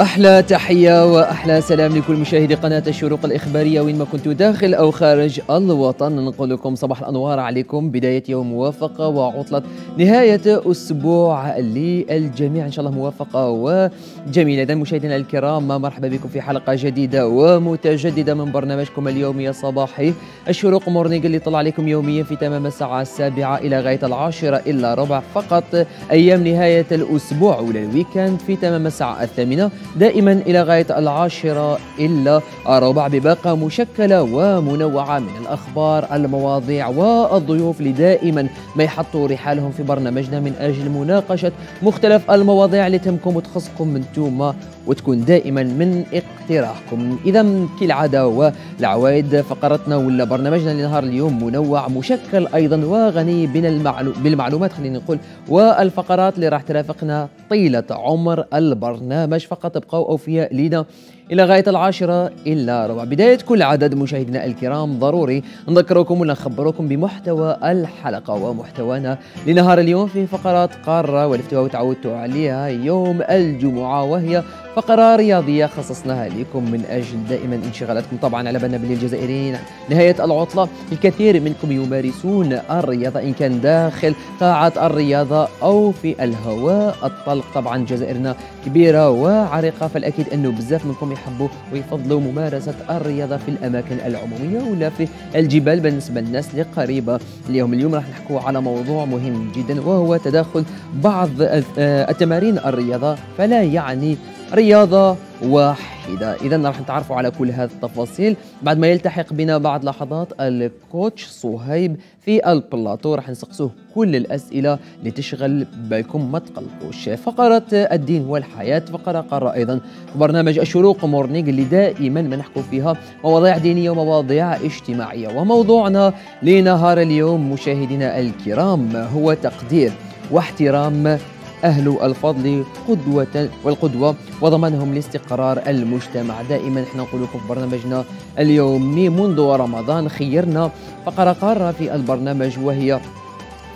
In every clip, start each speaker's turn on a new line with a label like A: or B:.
A: أحلى تحية وأحلى سلام لكل مشاهدي قناة الشروق الإخبارية وين ما كنتوا داخل أو خارج الوطن نقول لكم صباح الأنوار عليكم بداية يوم موافقة وعطلة نهاية أسبوع للجميع إن شاء الله موافقة و جميل اذا مشاهدينا الكرام مرحبا بكم في حلقه جديده ومتجدده من برنامجكم اليومي الصباحي الشروق مورنينغ اللي طلع عليكم يوميا في تمام الساعه السابعه الى غايه العاشره الا ربع فقط ايام نهايه الاسبوع ولا الويكند في تمام الساعه الثامنه دائما الى غايه العاشره الا ربع بباقه مشكله ومنوعه من الاخبار المواضيع والضيوف اللي دائما ما يحطوا رحالهم في برنامجنا من اجل مناقشه مختلف المواضيع اللي تهمكم وتخصكم من محتومة وتكون دائما من اقتراحكم إذا كالعادة والعوايد فقرتنا ولا برنامجنا لنهار اليوم منوع مشكل أيضا وغني بالمعلومات خليني نقول والفقرات اللي راح ترافقنا طيلة عمر البرنامج فقط ابقوا أوفياء لينا إلى غاية العاشرة إلا ربع بداية كل عدد مشاهدينا الكرام ضروري نذكركم ونخبركم بمحتوى الحلقة ومحتوانا لنهار اليوم في فقرات قارة والافتواء وتعودتوا عليها يوم الجمعة وهي فقرة رياضية خصصناها لكم من أجل دائما انشغالاتكم طبعا على بالنا باللي الجزائريين نهاية العطلة الكثير منكم يمارسون الرياضة إن كان داخل قاعة الرياضة أو في الهواء الطلق طبعا جزائرنا كبيرة وعريقة فالأكيد أنه بزاف منكم يحبوا ويفضلوا ممارسة الرياضة في الأماكن العمومية ولا في الجبال بالنسبة للناس اللي قريبة اليوم اليوم راح نحكوا على موضوع مهم جدا وهو تداخل بعض آه، التمارين الرياضة فلا يعني رياضة واحدة إذا راح نتعرفوا على كل هذه التفاصيل بعد ما يلتحق بنا بعد لحظات الكوتش صهيب في البلاطو راح نسقسوه كل الأسئلة اللي تشغل بالكم ما تقلقوش فقرة الدين والحياة فقرة قارة أيضا برنامج الشروق مورنينغ اللي دائما ما نحكو فيها مواضيع دينية ومواضيع اجتماعية وموضوعنا لنهار اليوم مشاهدينا الكرام هو تقدير واحترام أهل الفضل قدوة والقدوة وضمانهم لاستقرار المجتمع دائما احنا نقول لكم في برنامجنا اليومي منذ رمضان خيرنا فقرة قارة في البرنامج وهي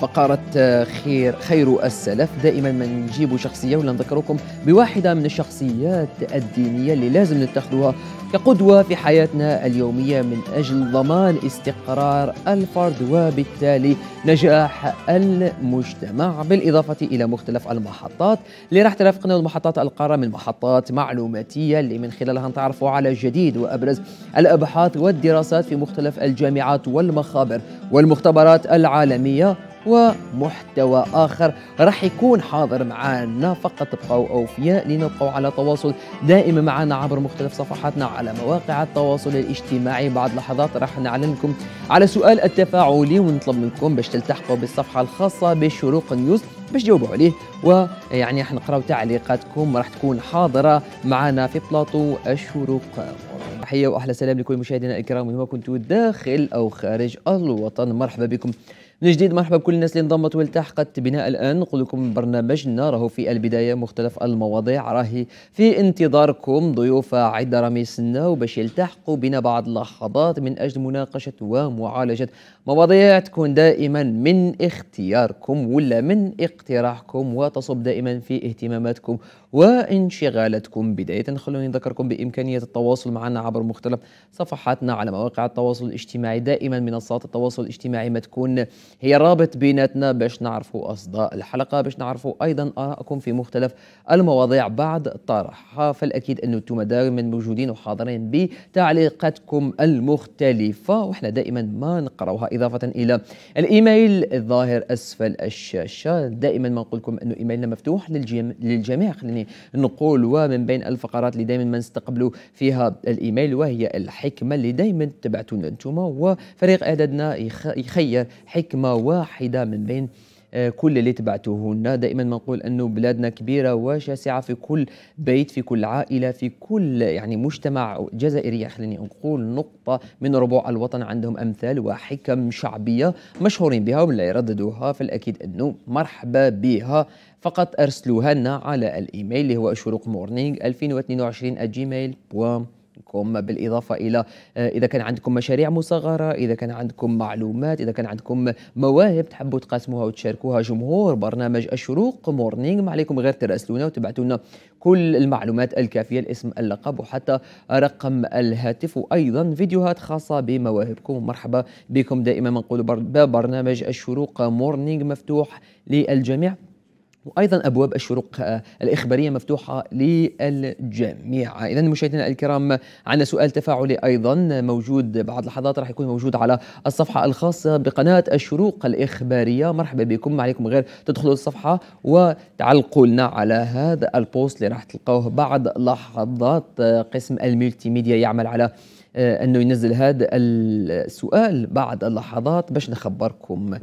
A: فقرة آه، خير خير السلف دائما ما نجيب شخصية ولا نذكركم بواحدة من الشخصيات الدينية اللي لازم نتخذوها كقدوة في حياتنا اليومية من أجل ضمان استقرار الفرد وبالتالي نجاح المجتمع بالإضافة إلى مختلف المحطات اللي راح ترافقنا المحطات القارة من محطات معلوماتية اللي من خلالها نتعرفوا على جديد وأبرز الأبحاث والدراسات في مختلف الجامعات والمخابر والمختبرات العالمية ومحتوى آخر راح يكون حاضر معنا فقط ابقوا أوفياء لنبقوا على تواصل دائما معنا عبر مختلف صفحاتنا على مواقع التواصل الاجتماعي بعد لحظات راح نعلنكم على سؤال التفاعلي ونطلب منكم باش تلتحقوا بالصفحة الخاصة بشروق نيوز باش تجاوبوا عليه ويعني راح نقراو تعليقاتكم راح تكون حاضرة معنا في بلاطو الشروق تحية وأحلى سلام لكل مشاهدينا الكرام وما كنتوا داخل أو خارج الوطن مرحبا بكم من جديد مرحبا بكل الناس اللي انضمت والتحقت بنا الان نقول لكم برنامجنا راهو في البدايه مختلف المواضيع راهي في انتظاركم ضيوف عده سنه وباش يلتحقوا بنا بعض اللحظات من اجل مناقشه ومعالجه مواضيع تكون دائما من اختياركم ولا من اقتراحكم وتصب دائما في اهتماماتكم وانشغالاتكم بداية خلوني نذكركم بإمكانية التواصل معنا عبر مختلف صفحاتنا على مواقع التواصل الاجتماعي دائما منصات التواصل الاجتماعي ما تكون هي رابط بيناتنا باش نعرفوا أصداء الحلقة باش نعرفوا أيضا آراءكم في مختلف المواضيع بعد طرحها فالأكيد أنه أنتم دائما موجودين وحاضرين بتعليقاتكم المختلفة وإحنا دائما ما نقرأوها إضافة إلى الإيميل الظاهر أسفل الشاشة دائما ما نقول لكم أنه إيميلنا مفتوح للجميع خليني نقول ومن بين الفقرات اللي دائما ما نستقبلوا فيها الإيميل وهي الحكمة اللي دائما تبعتونا أنتم وفريق إعدادنا يخير حكمة واحدة من بين آه، كل اللي تبعتوه لنا دائما ما نقول انه بلادنا كبيره وشاسعه في كل بيت في كل عائله في كل يعني مجتمع جزائري خليني نقول نقطه من ربوع الوطن عندهم امثال وحكم شعبيه مشهورين بها ولا يرددوها فالاكيد انه مرحبا بها فقط ارسلوها لنا على الايميل اللي هو شروق مورنينغ 2022 gmail.com عندكم بالإضافة إلى آه، إذا كان عندكم مشاريع مصغرة إذا كان عندكم معلومات إذا كان عندكم مواهب تحبوا تقاسموها وتشاركوها جمهور برنامج الشروق مورنينغ ما عليكم غير تراسلونا وتبعثوا لنا كل المعلومات الكافية الاسم اللقب وحتى رقم الهاتف وأيضا فيديوهات خاصة بمواهبكم ومرحبا بكم دائما نقول برنامج الشروق مورنينغ مفتوح للجميع وايضا ابواب الشروق آه، الاخباريه مفتوحه للجميع اذا مشاهدينا الكرام عندنا سؤال تفاعلي ايضا موجود بعد لحظات راح يكون موجود على الصفحه الخاصه بقناه الشروق الاخباريه مرحبا بكم ما عليكم غير تدخلوا الصفحه وتعلقوا لنا على هذا البوست اللي راح تلقوه بعد لحظات قسم الملتي ميديا يعمل على آه، انه ينزل هذا السؤال بعد لحظات باش نخبركم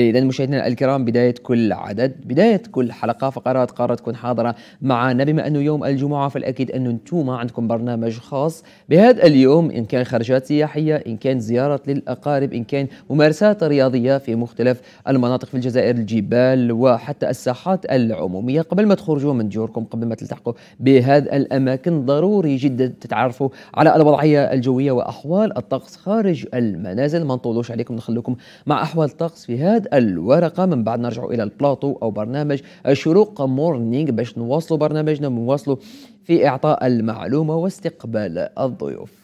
A: إذا مشاهدينا الكرام بداية كل عدد بداية كل حلقة فقرات قارة تكون حاضرة معنا بما أنه يوم الجمعة فالأكيد أنه أنتم عندكم برنامج خاص بهذا اليوم إن كان خرجات سياحية إن كان زيارة للأقارب إن كان ممارسات رياضية في مختلف المناطق في الجزائر الجبال وحتى الساحات العمومية قبل ما تخرجوا من ديوركم قبل ما تلتحقوا بهذا الأماكن ضروري جدا تتعرفوا على الوضعية الجوية وأحوال الطقس خارج المنازل ما نطولوش عليكم نخلوكم مع أحوال الطقس في هذا بعد الورقة من بعد نرجعوا إلى البلاطو أو برنامج الشروق مورنينغ باش نواصلوا برنامجنا ونواصلوا في إعطاء المعلومة واستقبال الضيوف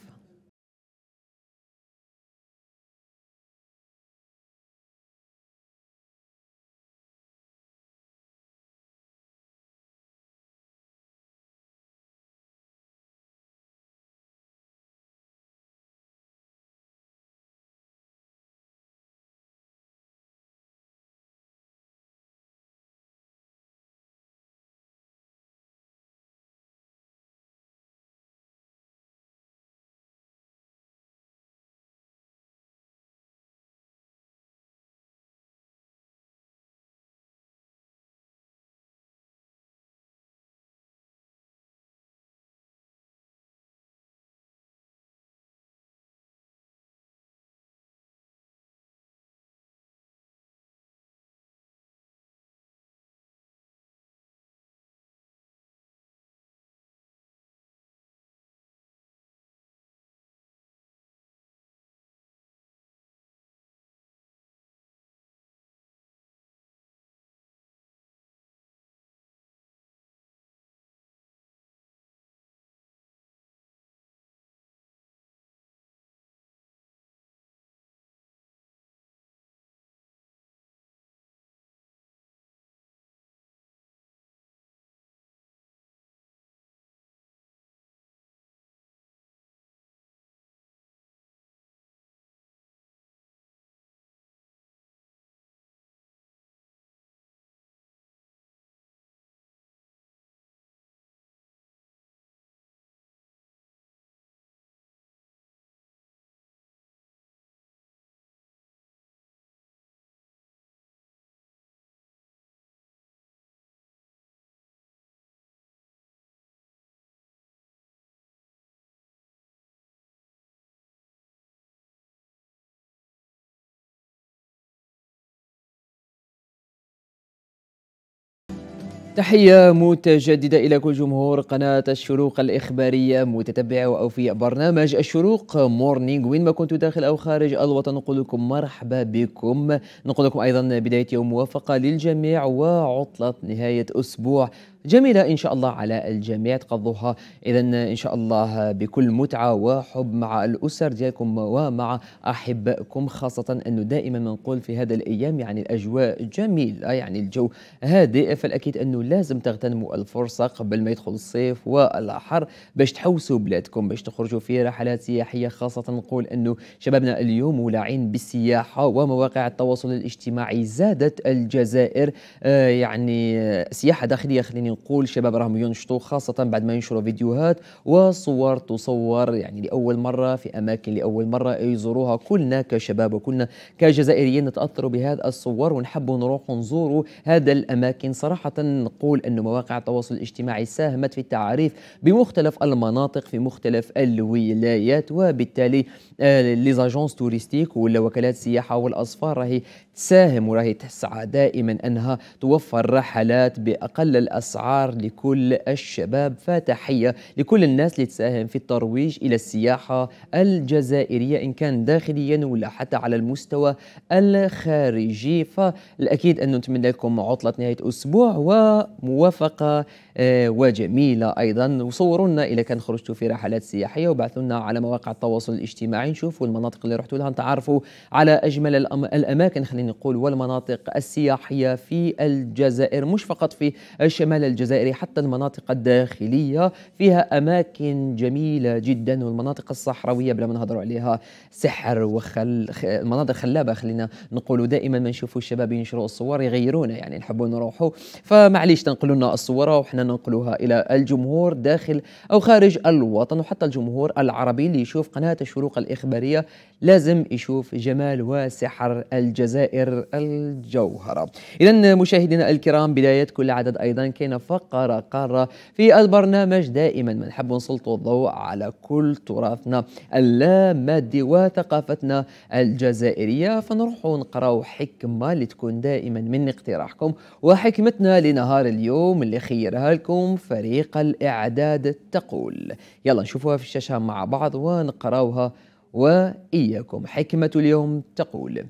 B: تحية متجددة إلى
A: كل جمهور قناة الشروق الإخبارية أو وأوفياء برنامج الشروق مورنينغ وين ما كنت داخل أو خارج الوطن نقول لكم مرحبا بكم نقول لكم أيضا بداية يوم موافقة للجميع وعطلة نهاية أسبوع جميلة إن شاء الله على الجميع تقضوها إذا إن شاء الله بكل متعة وحب مع الأسر ديالكم ومع أحبائكم خاصة أنه دائما ما نقول في هذا الأيام يعني الأجواء جميلة يعني الجو هادئ فالأكيد أنه لازم تغتنموا الفرصة قبل ما يدخل الصيف والحر باش تحوسوا بلادكم باش تخرجوا في رحلات سياحية خاصة نقول أنه شبابنا اليوم ولاعين بالسياحة ومواقع التواصل الاجتماعي زادت الجزائر آه يعني آه، سياحة داخلية خليني نقول شباب راهم ينشطوا خاصة بعد ما ينشروا فيديوهات وصور تصور يعني لأول مرة في أماكن لأول مرة يزوروها كلنا كشباب وكلنا كجزائريين نتأثروا بهذا الصور ونحبوا نروحوا نزوروا هذا الأماكن صراحة نقول أن مواقع التواصل الاجتماعي ساهمت في التعريف بمختلف المناطق في مختلف الولايات وبالتالي آه، ليزاجونس توريستيك ولا وكالات السياحة والأصفار راهي تساهم وراهي تسعى دائما أنها توفر رحلات بأقل الأسعار لكل الشباب فتحية لكل الناس اللي تساهم في الترويج إلى السياحة الجزائرية إن كان داخليا ولا حتى على المستوى الخارجي فالأكيد انه نتمنى لكم عطلة نهاية أسبوع وموافقة آه، وجميلة أيضا وصوروا لنا إذا كان خرجتوا في رحلات سياحية وبعثوا لنا على مواقع التواصل الاجتماعي نشوفوا المناطق اللي رحتوا لها نتعرفوا على أجمل الأماكن خلينا نقول والمناطق السياحية في الجزائر مش فقط في الشمال الجزائري حتى المناطق الداخلية فيها أماكن جميلة جدا والمناطق الصحراوية بلا ما نهضروا عليها سحر وخل مناطق خلابة خلينا نقولوا دائما ما نشوفوا الشباب ينشروا الصور يغيرونا يعني نحبوا نروحوا فمعليش تنقلوا لنا الصورة وحنا ننقلوها إلى الجمهور داخل أو خارج الوطن وحتى الجمهور العربي اللي يشوف قناة الشروق الإخبارية لازم يشوف جمال وسحر الجزائر دائر الجوهرة إذا مشاهدينا الكرام بداية كل عدد أيضا كاين فقرة قارة في البرنامج دائما ما نحب نسلطوا الضوء على كل تراثنا اللامادي وثقافتنا الجزائرية فنروح نقراو حكمة اللي تكون دائما من اقتراحكم وحكمتنا لنهار اليوم اللي خيرها لكم فريق الإعداد تقول يلا نشوفوها في الشاشة مع بعض ونقراوها وإياكم حكمة اليوم تقول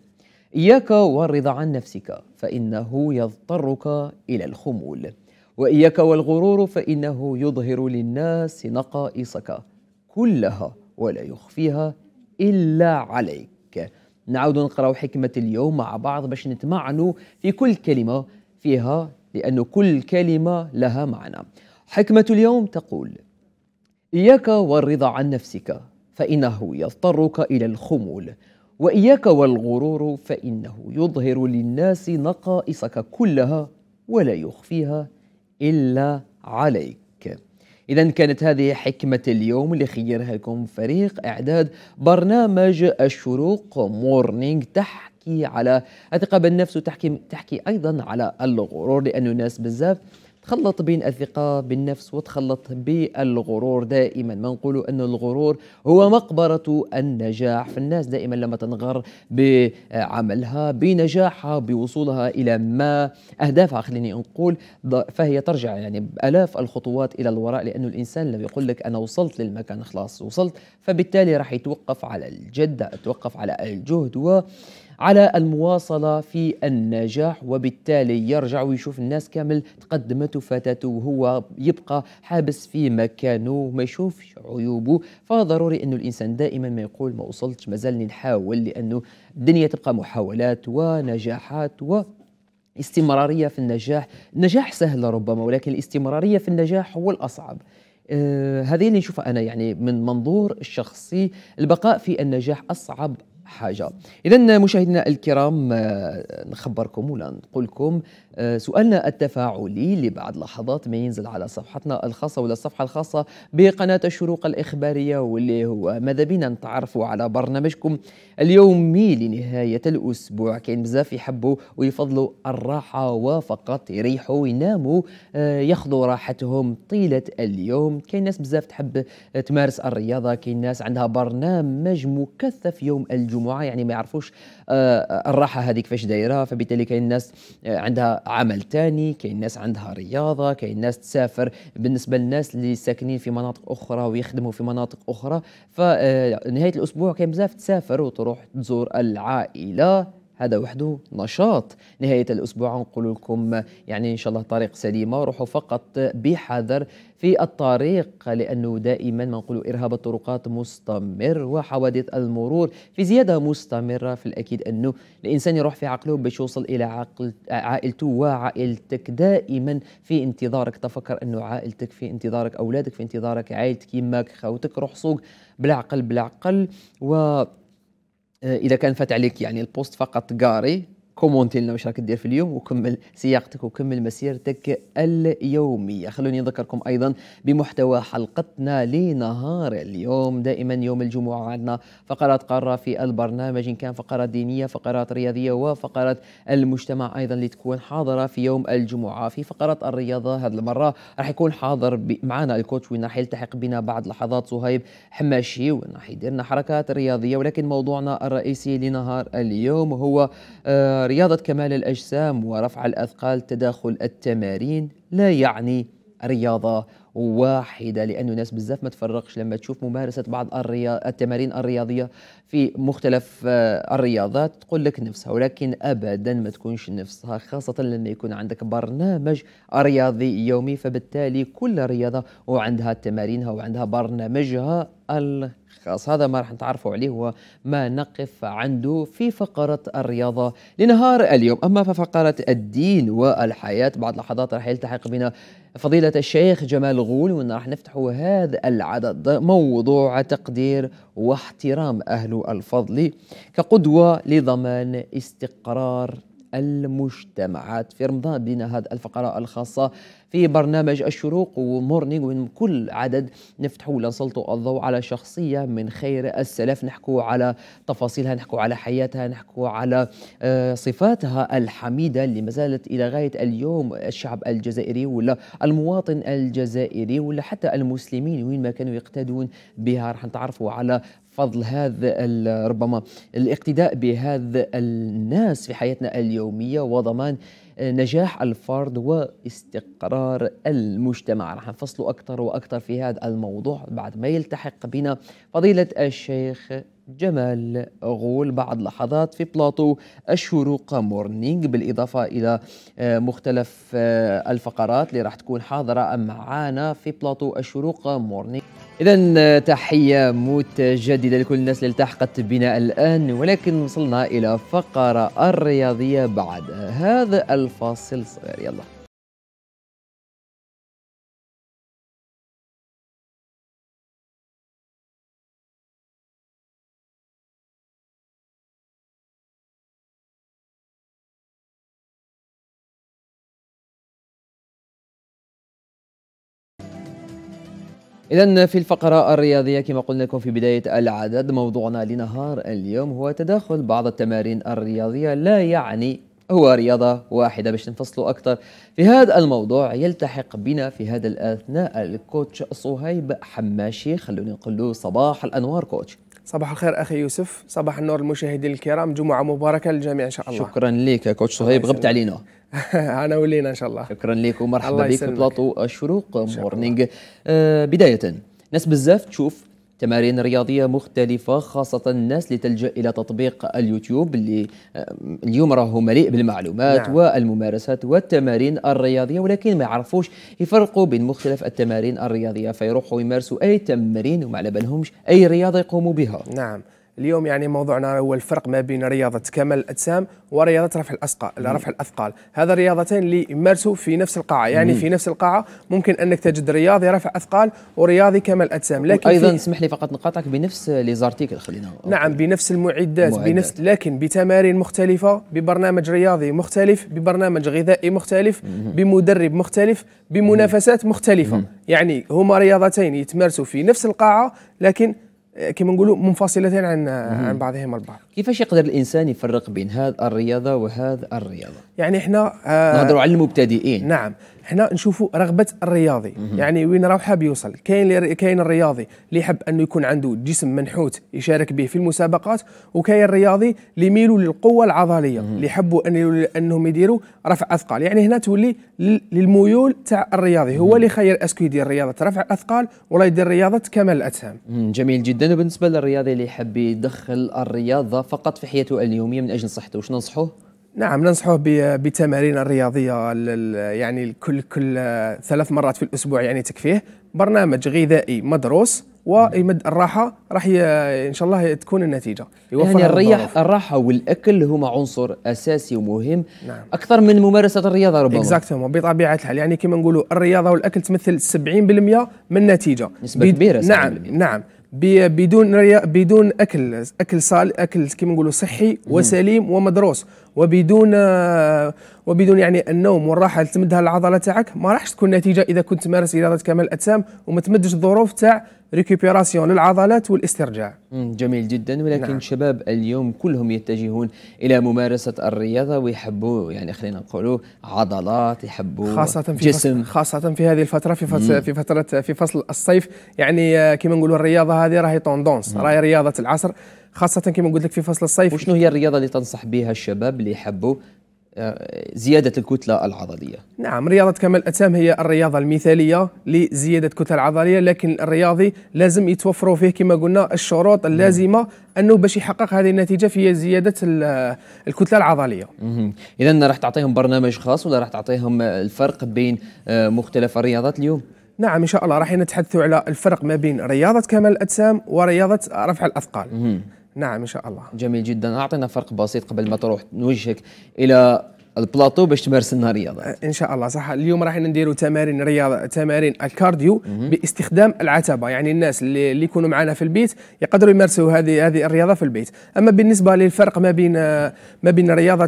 A: إياك والرضا عن نفسك فإنه يضطرك إلى الخمول وإياك والغرور فإنه يظهر للناس نقائصك كلها ولا يخفيها إلا عليك نعود نقرأ حكمة اليوم مع بعض باش نتمعنوا في كل كلمة فيها لأن كل كلمة لها معنى حكمة اليوم تقول إياك والرضا عن نفسك فإنه يضطرك إلى الخمول واياك والغرور فانه يظهر للناس نقائصك كلها ولا يخفيها الا عليك إذا كانت هذه حكمة اليوم اللي خيرها لكم فريق إعداد برنامج الشروق مورنينغ تحكي على الثقة بالنفس وتحكي تحكي أيضا على الغرور لأنه ناس بزاف خلط بين الثقة بالنفس وتخلط بالغرور دائما ما نقولوا أن الغرور هو مقبرة النجاح فالناس دائما لما تنغر بعملها بنجاحها بوصولها إلى ما أهدافها خليني نقول فهي ترجع يعني بألاف الخطوات إلى الوراء لأن الإنسان لما يقول لك أنا وصلت للمكان خلاص وصلت فبالتالي راح يتوقف على الجدة يتوقف على الجهد و على المواصلة في النجاح وبالتالي يرجع ويشوف الناس كامل تقدمت وفاتته وهو يبقى حابس في مكانه وما يشوفش عيوبه فضروري أنه الإنسان دائما ما يقول ما وصلتش ما زال نحاول لأنه الدنيا تبقى محاولات ونجاحات و استمرارية في النجاح النجاح سهل ربما ولكن الاستمرارية في النجاح هو الأصعب آه هذه اللي نشوفها أنا يعني من منظور الشخصي البقاء في النجاح أصعب حاجه اذا مشاهدينا الكرام آه، نخبركم ولا نقول لكم آه، سؤالنا التفاعلي لبعض لحظات ما ينزل على صفحتنا الخاصة ولا الصفحة الخاصة بقناة الشروق الإخبارية واللي هو ماذا بينا نتعرفوا على برنامجكم اليومي لنهاية الأسبوع كاين بزاف يحبوا ويفضلوا الراحة وفقط يريحوا ويناموا آه، ياخذوا راحتهم طيلة اليوم كاين ناس بزاف تحب تمارس الرياضة كاين ناس عندها برنامج مكثف يوم الجمعة يعني ما يعرفوش آه، الراحه هذيك فاش دايره فبالتالي كاين ناس آه، عندها عمل ثاني كاين ناس عندها رياضه كاين ناس تسافر بالنسبه للناس اللي ساكنين في مناطق اخرى ويخدموا في مناطق اخرى فنهايه آه، الاسبوع كاين بزاف تسافر وتروح تزور العائله هذا وحده نشاط نهاية الأسبوع نقول لكم يعني إن شاء الله طريق سليمة روحوا فقط بحذر في الطريق لأنه دائما ما نقول إرهاب الطرقات مستمر وحوادث المرور في زيادة مستمرة في الأكيد أنه الإنسان يروح في عقله باش يوصل إلى عقل عائلته وعائلتك دائما في انتظارك تفكر أنه عائلتك في انتظارك أولادك في انتظارك عائلتك يماك خوتك روح سوق بالعقل بالعقل و آه، اذا كان فات عليك يعني البوست فقط قاري كومونتي لنا واش راك دير في اليوم وكمل سياقتك وكمل مسيرتك اليومية خلوني نذكركم أيضا بمحتوى حلقتنا لنهار اليوم دائما يوم الجمعة عندنا فقرات قارة في البرنامج إن كان فقرات دينية فقرات رياضية وفقرات المجتمع أيضا اللي تكون حاضرة في يوم الجمعة في فقرات الرياضة هذه المرة راح يكون حاضر معنا الكوتش وين راح يلتحق بنا بعد لحظات صهيب حماشي وين راح يدير حركات رياضية ولكن موضوعنا الرئيسي لنهار اليوم هو آه رياضة كمال الأجسام ورفع الأثقال تداخل التمارين لا يعني رياضة واحدة لأنه الناس بزاف ما تفرقش لما تشوف ممارسة بعض التمارين الرياضية في مختلف آه، الرياضات تقول لك نفسها ولكن أبدا ما تكونش نفسها خاصة لما يكون عندك برنامج رياضي يومي فبالتالي كل رياضة وعندها تمارينها وعندها برنامجها خلاص هذا ما راح نتعرفوا عليه هو ما نقف عنده في فقرة الرياضة لنهار اليوم أما في فقرة الدين والحياة بعد لحظات راح يلتحق بنا فضيلة الشيخ جمال غول وإن راح نفتح هذا العدد موضوع تقدير واحترام أهل الفضل كقدوة لضمان استقرار المجتمعات في رمضان بنا هذه الفقرة الخاصة في برنامج الشروق ومورنينغ من كل عدد نفتحوا لنسلطوا الضوء على شخصية من خير السلف نحكوا على تفاصيلها نحكوا على حياتها نحكوا على آه، صفاتها الحميدة اللي ما زالت إلى غاية اليوم الشعب الجزائري ولا المواطن الجزائري ولا حتى المسلمين وين ما كانوا يقتدون بها راح نتعرفوا على فضل هذا ربما الاقتداء بهذا الناس في حياتنا اليومية وضمان نجاح الفرد واستقرار المجتمع رح نفصلوا أكثر وأكثر في هذا الموضوع بعد ما يلتحق بنا فضيلة الشيخ جمال غول بعد لحظات في بلاطو الشروق مورنينغ بالإضافة إلى آه، مختلف آه، الفقرات اللي راح تكون حاضرة معانا في بلاطو الشروق مورنينغ إذا آه، تحية متجددة لكل الناس اللي التحقت بنا الآن ولكن وصلنا إلى فقرة الرياضية بعد آه،
B: هذا الفاصل الصغير يلا
A: إذا في الفقرة الرياضية كما قلنا لكم في بداية العدد موضوعنا لنهار اليوم هو تداخل بعض التمارين الرياضية لا يعني هو رياضة واحدة باش نفصلوا أكثر في هذا الموضوع يلتحق بنا في هذا الأثناء
C: الكوتش صهيب حماشي خلوني نقول له صباح الأنوار كوتش صباح الخير اخي يوسف صباح النور المشاهدين الكرام جمعه مباركه للجميع ان شاء الله شكرا
A: لك كوتش صهيب غبت علينا
C: انا ولينا ان شاء الله
A: شكرا لك ومرحبا بك في بلاطو الشروق مورنينغ آه بدايه ناس بزاف تشوف تمارين رياضية مختلفة خاصة الناس اللي تلجأ إلى تطبيق اليوتيوب اللي اليوم راه مليء بالمعلومات نعم. والممارسات والتمارين الرياضية ولكن ما يعرفوش يفرقوا بين مختلف التمارين
C: الرياضية فيروحوا يمارسوا أي تمرين وما على بالهمش أي رياضة يقوموا بها نعم اليوم يعني موضوعنا هو الفرق ما بين رياضة كمال الأجسام ورياضة رفع الأثقال رفع الأثقال هذا الرياضتين اللي يمارسوا في نفس القاعة يعني في نفس القاعة ممكن أنك تجد رياضي رفع أثقال ورياضي كمال أجسام لكن أيضا اسمح لي فقط نقاطعك بنفس لي زارتيكل خلينا نعم بنفس المعدات بنفس لكن بتمارين مختلفة ببرنامج رياضي مختلف ببرنامج غذائي مختلف بمدرب مختلف بمنافسات مختلفة يعني هما رياضتين يتمارسوا في نفس القاعة لكن كما نقولوا منفصلتين عن عن بعضهما البعض كيفاش يقدر الانسان يفرق بين هذه الرياضه وهذه الرياضه يعني احنا آه نهضروا على المبتدئين نعم حنا نشوفوا رغبه الرياضي مم. يعني وين راه حاب يوصل كاين كاين الرياضي اللي يحب انه يكون عنده جسم منحوت يشارك به في المسابقات وكاين الرياضي اللي يميلوا للقوه العضليه مم. اللي يحبوا أن انهم يديروا رفع اثقال يعني هنا تولي للميول تاع الرياضي هو اللي يخير اسكو يدير رياضه رفع اثقال ولا يدير رياضه كمال الاجسام
A: جميل جدا وبالنسبه للرياضي اللي يحب
C: يدخل الرياضه فقط في حياته اليوميه من اجل صحته واش ننصحوه نعم ننصحه بتمارين الرياضيه يعني كل كل ثلاث مرات في الاسبوع يعني تكفيه برنامج غذائي مدروس ويمد الراحه راح ان شاء الله تكون النتيجه يعني الريح الراحه والاكل هما عنصر اساسي ومهم نعم. اكثر من ممارسه الرياضه ربما اكزاكتومون بطبيعه الحال يعني كما نقولوا الرياضه والاكل تمثل 70% من النتيجه نسبه كبيره كبيره نعم نعم بدون بدون اكل اكل صال اكل كما نقولوا صحي وسليم ومدروس وبدون وبدون يعني النوم والراحه اللي تمدها العضله تاعك ما راحش تكون نتيجه اذا كنت تمارس رياضه كمال الاجسام وما تمدش الظروف تاع ريكوبيراسيون للعضلات والاسترجاع جميل جدا
A: ولكن نعم. شباب اليوم كلهم يتجهون الى ممارسه الرياضه ويحبوا يعني خلينا نقولوا عضلات يحبوا خاصه في جسم
C: فصل خاصه في هذه الفتره في فصل في فتره في فصل الصيف يعني آه، كما نقولوا الرياضه هذه راهي توندونس راهي رياضه العصر خاصه كما قلت لك في فصل الصيف وشنو هي الرياضه اللي تنصح بها الشباب اللي يحبوا آه، زيادة الكتلة العضلية نعم رياضة كمال الأجسام هي الرياضة المثالية لزيادة الكتلة العضلية لكن الرياضي لازم يتوفروا فيه كما قلنا الشروط نعم. اللازمة أنه باش يحقق هذه النتيجة في زيادة الكتلة العضلية
A: إذا راح تعطيهم
C: برنامج خاص ولا راح تعطيهم الفرق بين آه، مختلف الرياضات اليوم؟ نعم ان شاء الله راح نتحدث على الفرق ما بين رياضه كمال الاجسام ورياضه رفع الاثقال نعم إن شاء الله جميل جدا اعطينا فرق بسيط قبل ما تروح نوجهك إلى البلاطو باش تمارس لنا رياضه ان شاء الله صح اليوم راح نديروا تمارين رياضه تمارين الكارديو باستخدام العتبه يعني الناس اللي, اللي يكونوا معنا في البيت يقدروا يمارسوا هذه هذه الرياضه في البيت اما بالنسبه للفرق ما بين ما بين رياضه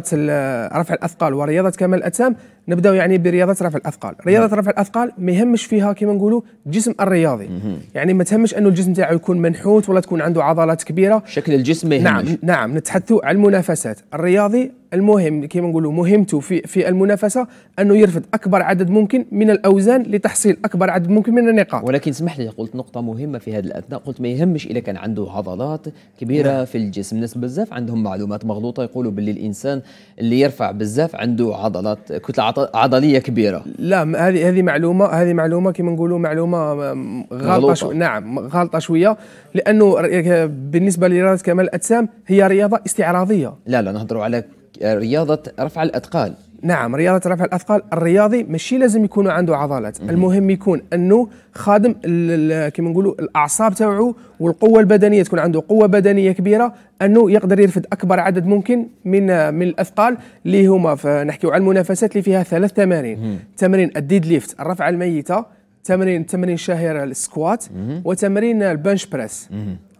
C: رفع الاثقال ورياضه كمال الاجسام نبداو يعني برياضه رفع الاثقال رياضه نعم. رفع الاثقال ما يهمش فيها كما نقولوا الجسم الرياضي يعني ما تهمش انه الجسم تاعو يكون منحوت ولا تكون عنده عضلات كبيره شكل الجسم ما يهمش نعم نعم نتحدثوا على المنافسات الرياضي المهم كما نقولوا مهمته في في المنافسه انه يرفض اكبر عدد ممكن من الاوزان لتحصيل اكبر عدد ممكن من النقاط ولكن اسمح لي قلت نقطه مهمه في هذا الاثناء قلت ما يهمش اذا كان عنده عضلات كبيره
A: نعم. في الجسم ناس بزاف عندهم معلومات مغلوطه يقولوا باللي الانسان اللي يرفع بزاف عنده عضلات كتله عضليه كبيره
C: لا هذه هذه معلومه هذه معلومه كما نقولوا معلومه غلطه شو نعم غلطه شويه لانه بالنسبه لرياضه كمال الاجسام هي رياضه استعراضيه لا لا نهضروا على رياضه رفع الاثقال نعم رياضة رفع الأثقال الرياضي ماشي لازم يكون عنده عضلات المهم يكون أنه خادم كما نقولوا الأعصاب تاعه والقوة البدنية تكون عنده قوة بدنية كبيرة أنه يقدر يرفد أكبر عدد ممكن من من الأثقال اللي هما نحكيو على المنافسات اللي فيها ثلاث تمارين تمرين الديد ليفت الرفعة الميتة تمرين تمرين شهير السكوات وتمرين البنش بريس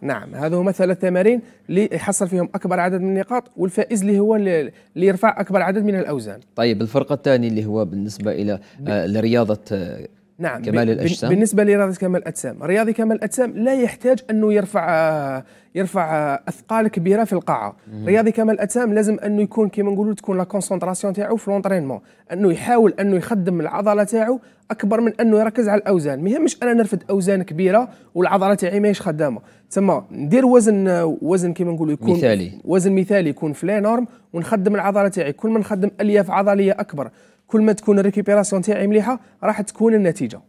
C: نعم هذو هما ثلاث تمارين اللي يحصل فيهم اكبر عدد من النقاط والفائز اللي هو اللي يرفع اكبر عدد من الاوزان
A: طيب الفرقه الثانيه اللي هو بالنسبه الى آه، لرياضه آه، نعم كمال الاجسام بالنسبه
C: لرياضه كمال الاجسام رياضي كمال الاجسام لا يحتاج انه يرفع يرفع اثقال كبيره في القاعه رياضي كمال الاجسام لازم انه يكون كما نقولوا تكون لا كونسونطراسيون تاعو في لونطرينمون انه يحاول انه يخدم العضله تاعو اكبر من انه يركز على الاوزان ما يهمش انا نرفد اوزان كبيره والعضله تاعي ماهيش خدامه تما ندير وزن وزن كما نقولوا يكون مثالي وزن مثالي يكون في لي نورم ونخدم العضله تاعي كل ما نخدم الياف عضليه اكبر كل ما تكون الريكوبيراسيون تاعي مليحه راح تكون النتيجه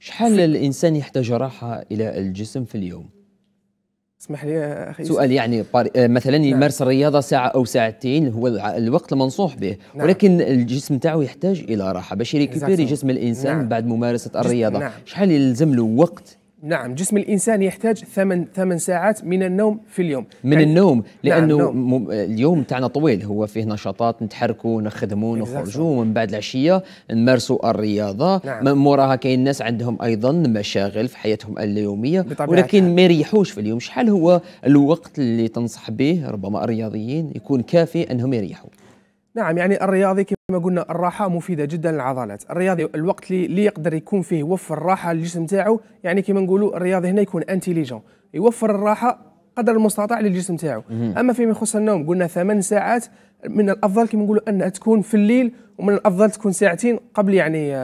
C: شحال الانسان يحتاج راحه الى الجسم في اليوم اسمح لي اخي سؤال
A: يعني آه، مثلا نعم. يمارس الرياضه ساعه او ساعتين هو الوقت المنصوح به نعم. ولكن الجسم تاعو يحتاج الى راحه باش يريكوبيري جسم الانسان نعم. بعد ممارسه الرياضه نعم. شحال يلزم له وقت
C: نعم جسم الانسان يحتاج ثمان ثمان ساعات من النوم في اليوم من النوم نعم، لانه نعم
A: نوم. اليوم تاعنا طويل هو فيه نشاطات نتحركوا نخدموا إيه، نخرجوا ومن بعد العشيه نمارسوا الرياضه نعم. من موراها كاين ناس عندهم ايضا مشاغل في حياتهم اليوميه ولكن ما يريحوش في اليوم شحال هو الوقت اللي تنصح به ربما الرياضيين يكون كافي انهم يريحوا
C: نعم يعني الرياضي كما قلنا الراحة مفيدة جدا للعضلات، الرياضي الوقت اللي يقدر يكون فيه يوفر الراحة للجسم تاعو، يعني كما نقولوا الرياضي هنا يكون انتيليجون، يوفر الراحة قدر المستطاع للجسم تاعو، اما فيما يخص النوم قلنا ثمان ساعات من الافضل كما نقولوا انها تكون في الليل ومن الافضل تكون ساعتين قبل يعني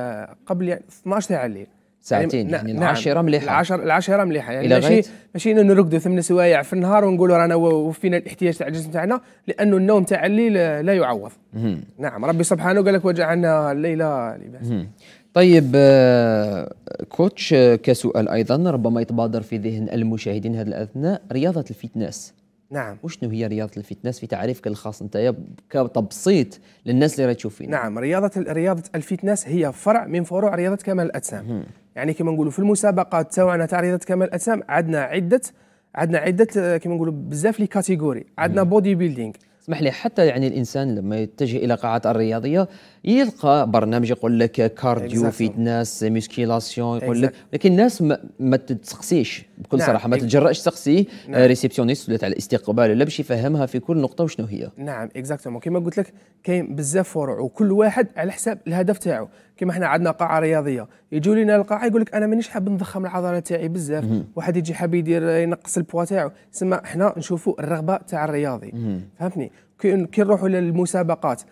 C: قبل يعني 12 ساعة الليل. ساعتين يعني, يعني نعم العشره مليحه العشر العشره مليحه يعني ماشي ماشي انه نرقدوا ثمان سوايع في النهار ونقولوا رانا وفينا الاحتياج تاع الجسم تاعنا لانه النوم تاع الليل لا يعوض نعم ربي سبحانه قال لك وجعلنا الليل لباسا
A: طيب آه، كوتش آه، كسؤال ايضا ربما يتبادر في ذهن المشاهدين هذا الاثناء رياضه الفتنس
C: نعم وشنو هي رياضه الفتنس في تعريفك الخاص انت كتبسيط للناس اللي راهي تشوف فينا نعم رياضه رياضه الفتنس هي فرع من فروع رياضه كمال الاجسام يعني كما نقولوا في المسابقات تاعنا تاع رياضه كمال الاجسام عندنا عده عندنا عده آه، كما نقولوا بزاف لي كاتيجوري عندنا بودي بيلدينغ
A: اسمح لي حتى يعني الانسان لما يتجه الى قاعات الرياضيه يلقى برنامج يقول لك كارديو فيتنس ميسكيلاسيون يقول لك لكن الناس ما, ما تسقسيش بكل نعم. صراحه ما تتجرأش إيه. تسقسي آه، نعم. ريسبسيونيست ولا تاع الاستقبال ولا باش يفهمها في كل نقطه وشنو هي
C: نعم اكزاكتومون كيما قلت لك كاين بزاف فروع وكل واحد على حساب الهدف تاعو كما حنا عندنا قاعه رياضيه يجيو لينا القاعه يقول لك انا مانيش حاب نضخم العضله تاعي بزاف واحد يجي حاب يدير ينقص البوا تاعو تسمى حنا نشوفوا الرغبه تاع الرياضي فهمتني كي نروحوا للمسابقات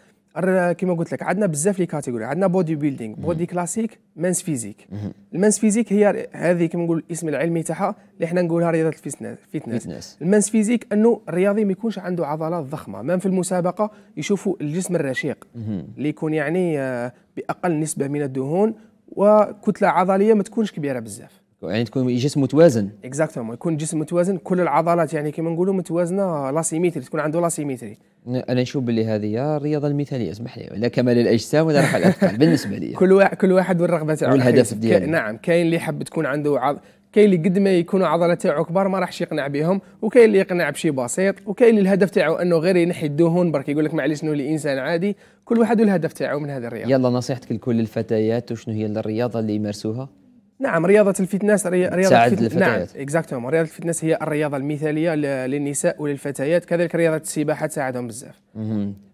C: كيما قلت لك عندنا بزاف لي كاتيجوري عندنا بودي بيلدينغ بودي كلاسيك مانس فيزيك المانس فيزيك هي هذه كيما نقول الاسم العلمي تاعها اللي حنا نقولها رياضه الفيتنس فيتنس المانس فيزيك انه الرياضي ما يكونش عنده عضلات ضخمه ما في المسابقه يشوفوا الجسم الرشيق اللي يكون يعني آه، باقل نسبه من الدهون وكتله عضليه ما تكونش كبيره بزاف
A: يعني تكون جسم متوازن
C: اكزاكتومون يكون جسم متوازن كل العضلات يعني كما نقولوا متوازنه لاسيميتري تكون عنده لاسيميتري
A: انا نشوف باللي هذه هي الرياضه المثاليه اسمح لي لا كمال الاجسام ولا رفع الاثقال بالنسبه لي
C: كل واحد كل واحد والرغبه تاعو والهدف ديالو نعم كاين اللي يحب تكون عنده عض... كاين اللي قد ما يكونوا عضلات تاعو كبار ما راحش يقنع بهم وكاين اللي يقنع بشيء بسيط وكاين اللي الهدف تاعو انه غير ينحي الدهون برك يقول لك معليش نولي انسان عادي كل واحد والهدف تاعو من هذه الرياضه يلا نصيحتك لكل الفتيات وشنو هي الرياضه اللي يمارسوها نعم رياضة الفتنس رياضة الفتنس نعم اكزاكتومون رياضة الفتنس هي الرياضة المثالية للنساء وللفتيات كذلك رياضة السباحة تساعدهم بزاف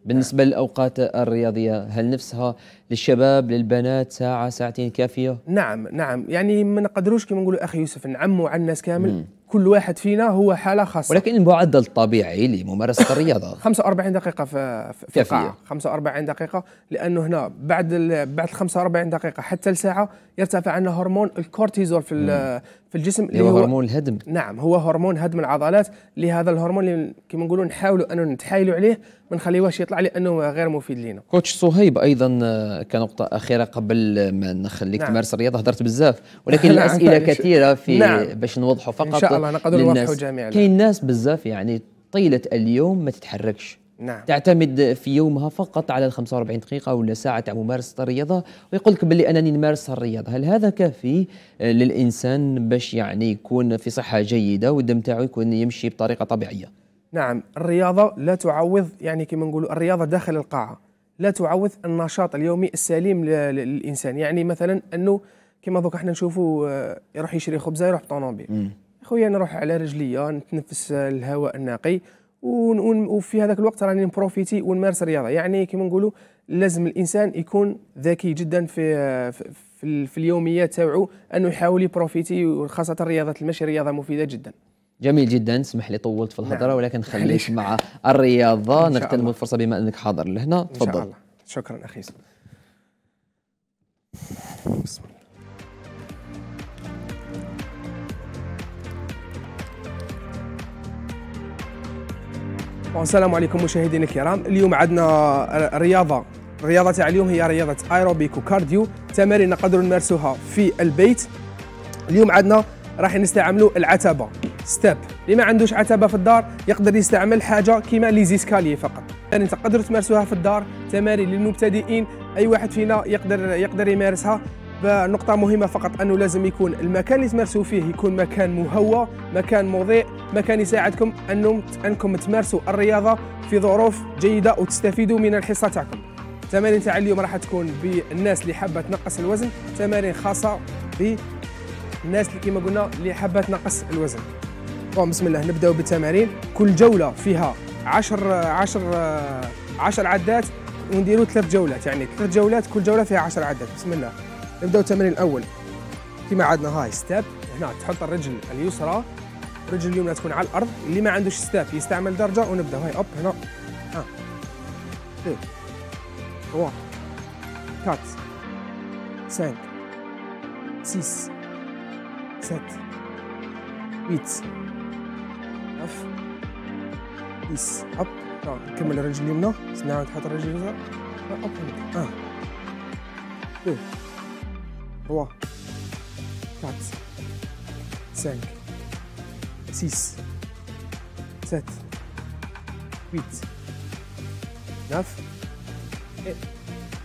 A: بالنسبة نعم. للأوقات الرياضية
C: هل نفسها للشباب للبنات ساعة ساعتين كافية؟ نعم نعم يعني ما نقدروش كما نقولوا أخي يوسف نعموا على الناس كامل مم. كل واحد فينا هو حاله خاصه ولكن المعدل
A: الطبيعي لممارسه الرياضه
C: 45 دقيقه في في القاعه 45 دقيقه لانه هنا بعد بعد 45 دقيقه حتى لساعه يرتفع عندنا هرمون الكورتيزول في في الجسم اللي هو هرمون الهدم نعم هو هرمون هدم العضلات لهذا الهرمون اللي كما نقولوا نحاولوا انه نتحايلوا عليه ما نخليوهش يطلع لانه غير مفيد لنا
A: كوتش صهيب ايضا آه، كنقطه اخيره قبل ما نخليك نعم. تمارس الرياضه هضرت بزاف نعم، ولكن الاسئله كثيره في نعم. باش نوضحوا فقط ان شاء الله نقدروا نوضحوا جميعا كاين ناس بزاف يعني طيله اليوم ما تتحركش نعم. تعتمد في يومها فقط على ال 45 دقيقة ولا ساعة تاع ممارسة الرياضة ويقول لك باللي أنني نمارس الرياضة هل هذا كافي للإنسان باش يعني يكون في صحة جيدة والدم تاعو يكون يمشي بطريقة طبيعية
C: نعم الرياضة لا تعوض يعني كما نقولوا الرياضة داخل القاعة لا تعوض النشاط اليومي السليم للإنسان يعني مثلا أنه كما ذوك احنا نشوفوا آه، يروح يشري خبزة يروح طونوبيل خويا نروح على رجليا نتنفس الهواء النقي وفي هذاك الوقت راني نبروفيتي ونمارس الرياضه يعني كما نقولوا لازم الانسان يكون ذكي جدا في في, في اليوميات تاعو انه يحاول يبروفيتي خاصه رياضه المشي رياضه مفيده جدا
A: جميل جدا اسمح لي طولت في نعم. الهضره نعم. ولكن خليك مع الرياضه نغتنم الفرصه بما انك حاضر لهنا تفضل ان شاء الله
C: شكرا اخي بسم الله السلام عليكم مشاهدينا الكرام اليوم عندنا رياضه الرياضه تاع اليوم هي رياضه ايروبيك وكارديو تمارين نقدروا نمارسوها في البيت اليوم عندنا راح نستعملوا العتبه ستيب اللي ما عندوش عتبه في الدار يقدر يستعمل حاجه كيما لي زيسكالي فقط يعني تقدروا تمارسوها في الدار تمارين للمبتدئين اي واحد فينا يقدر يقدر يمارسها نقطة مهمة فقط أنه لازم يكون المكان اللي تمارسوا فيه يكون مكان مهوى مكان مضيء مكان يساعدكم أنهم أنكم تمارسوا الرياضة في ظروف جيدة وتستفيدوا من الحصة تاعكم تمارين تاع اليوم راح تكون بالناس اللي حابة تنقص الوزن تمارين خاصة بالناس اللي كما قلنا اللي حابة تنقص الوزن طبعا بسم الله نبداو بالتمارين كل جولة فيها 10 10 10 عدات ونديروا ثلاث جولات يعني ثلاث جولات كل جولة فيها 10 عدات بسم الله نبداو التمرين الاول كيما عادنا هاي ستاب هنا تحط الرجل اليسرى الرجل اليمنى تكون على الارض اللي ما عندوش ستاب يستعمل درجه ونبدا هاي اب هنا 1 2 3 4 5 6 7 8 اف يس اب نكمل الرجل اليمنى نعاود تحط الرجل اليسرى اب اه دو 3, 4, 5, 6, 7, 8, 9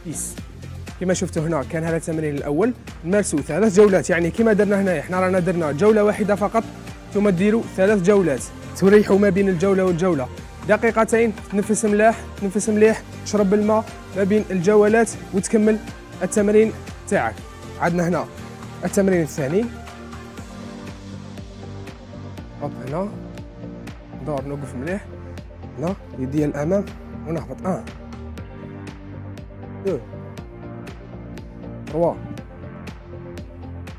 C: 10 كما شفتوا هنا كان هذا التمرين الاول نمارسوا ثلاث جولات يعني كما درنا هنايا حنا رانا درنا جوله واحده فقط ثم ديروا ثلاث جولات تريحوا ما بين الجوله والجوله دقيقتين تنفس ملاح تنفس مليح تشرب الماء ما بين الجولات وتكمل التمرين تاعك عندنا هنا التمرين الثاني هوب هنا دور نوقف مليح هنا يدي الامام ونهبط ان آه. دو تروا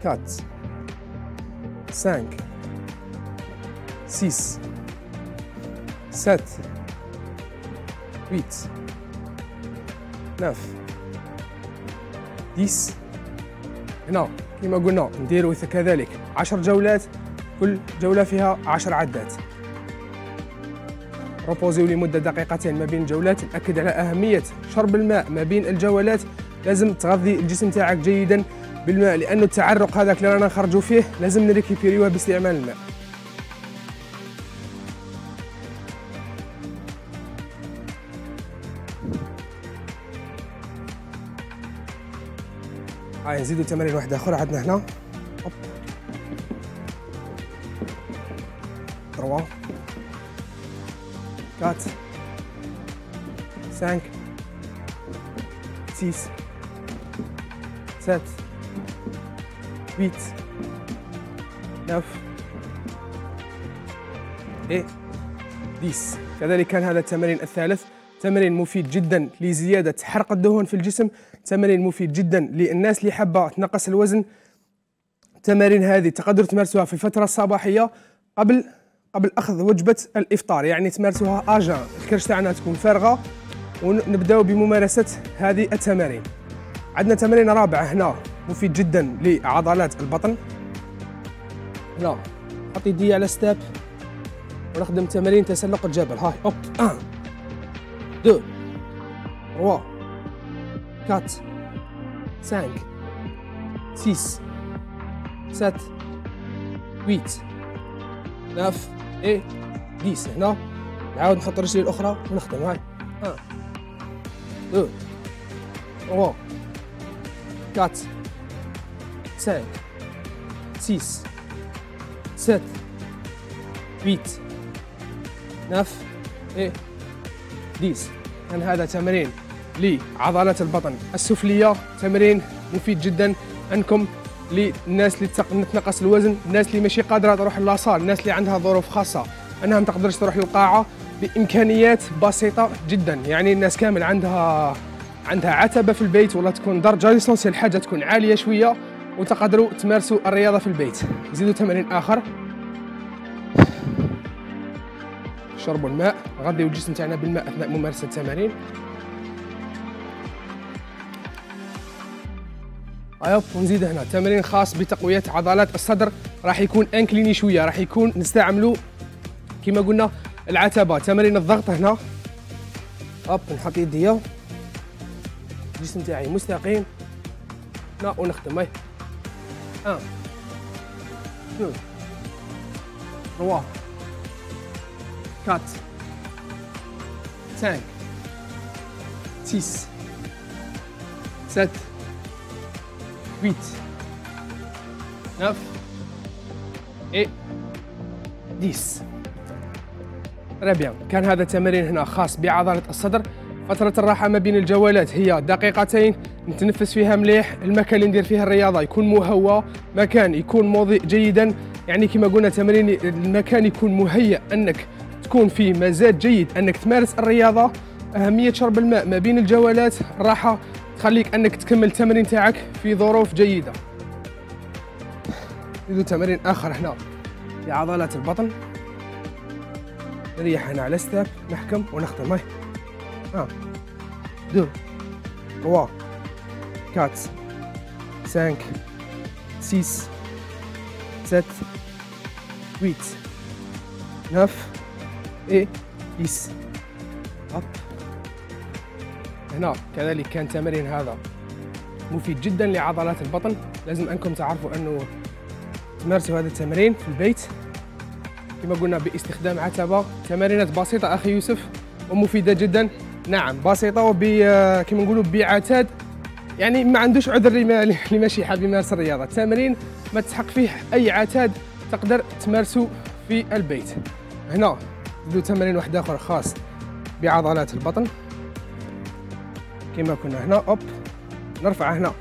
C: كات سانك سيس سات ويت ناف ديس هنا كما قلنا نديرو كذلك 10 جولات كل جولة فيها 10 عدات روبوزيو لمدة دقيقتين ما بين الجولات نأكد على أهمية شرب الماء ما بين الجولات لازم تغذي الجسم تاعك جيدا بالماء لأنه التعرق هذاك اللي رانا نخرجوا فيه لازم نريكيبيريوه باستعمال الماء هاي نزيدوا 8 وحده اخرى عندنا هنا هوب 3 4 5 6 7 8 9 et 10 كذلك كان هذا التمرين الثالث تمرين مفيد جدا لزياده حرق الدهون في الجسم تمرين مفيد جدا للناس اللي حابه تنقص الوزن التمارين هذه تقدر تمارسوها في الفتره الصباحيه قبل قبل اخذ وجبه الافطار يعني تمارسوها اجان الكرش تاعنا تكون فارغه ونبداو بممارسه هذه التمارين عندنا تمرين رابع هنا مفيد جدا لعضلات البطن هنا حط يدي على ستاب ونخدم تمارين تسلق الجبل هاي اوب آه. 2 3 4 5 6 7 8 9 اي 10 هنا نعاود نحط رجلي الاخرى ونخدم هاي 1 2 3 4 5 6 7 8 9 et التكديس لأن هذا تمرين لعضلات البطن السفلية تمرين مفيد جدا أنكم للناس اللي تنقص الوزن الناس اللي ماشي قادرة تروح لاصال الناس اللي عندها ظروف خاصة أنها ما تقدرش تروح للقاعة بإمكانيات بسيطة جدا يعني الناس كامل عندها عندها عتبة في البيت ولا تكون درجة ليسونسيال حاجة تكون عالية شوية وتقدروا تمارسوا الرياضة في البيت زيدوا تمرين آخر شرب الماء نغذيو الجسم تاعنا بالماء اثناء ممارسه التمارين ايوب ونزيد هنا تمرين خاص بتقويه عضلات الصدر راح يكون انكليني شويه راح يكون نستعملوا كما قلنا العتبه تمارين الضغط هنا اب نحط يدي الجسم تاعي مستقيم هنا ونخدم اي ان آه. 2 3 4, 5, 6, 7, 8, 9 et 10 رابعا كان هذا التمرين هنا خاص بعضلة الصدر فترة الراحة ما بين الجولات هي دقيقتين نتنفس فيها مليح المكان اللي ندير فيه الرياضة يكون مهوى مكان يكون مضيء جيدا يعني كما قلنا تمرين المكان يكون مهيأ أنك تكون فيه مزاج جيد انك تمارس الرياضه اهميه شرب الماء ما بين الجولات الراحه تخليك انك تكمل التمرين تاعك في ظروف جيده نديرو تمرين اخر هنا لعضلات البطن نريح هنا على ستاب نحكم ونختم هاي ها دو روا كات سانك سيس ست ويت نف ايه اس هب هنا كذلك كان تمرين هذا مفيد جدا لعضلات البطن لازم انكم تعرفوا انه تمارسوا هذا التمرين في البيت كما قلنا باستخدام عتبة تمارينات بسيطة أخي يوسف ومفيدة جدا نعم بسيطة وب كما نقولوا بعتاد يعني ما عندوش عذر لما لماشي حاب يمارس الرياضة تمرين ما تسحق فيه أي عتاد تقدر تمارسه في البيت هنا بدو تمرين واحدة اخر خاص بعضلات البطن كما كنا هنا اوب نرفع هنا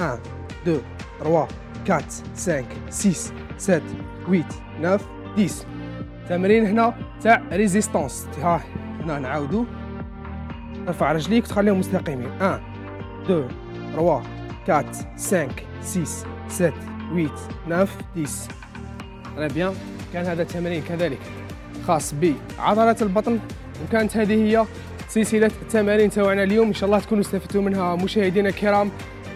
C: 1 2 3 4 5 6 7 8 9 10 تمرين هنا تاع ريزيستونس ها هنا نعاودو ارفع رجليك وتخليهم مستقيمين 1 2 3 4 5 6 7 8 9 10 تري بيان كان هذا التمرين كذلك خاص بعضلات البطن وكانت هذه هي سلسله التمارين تاعنا اليوم ان شاء الله تكونوا استفدتوا منها مشاهدينا الكرام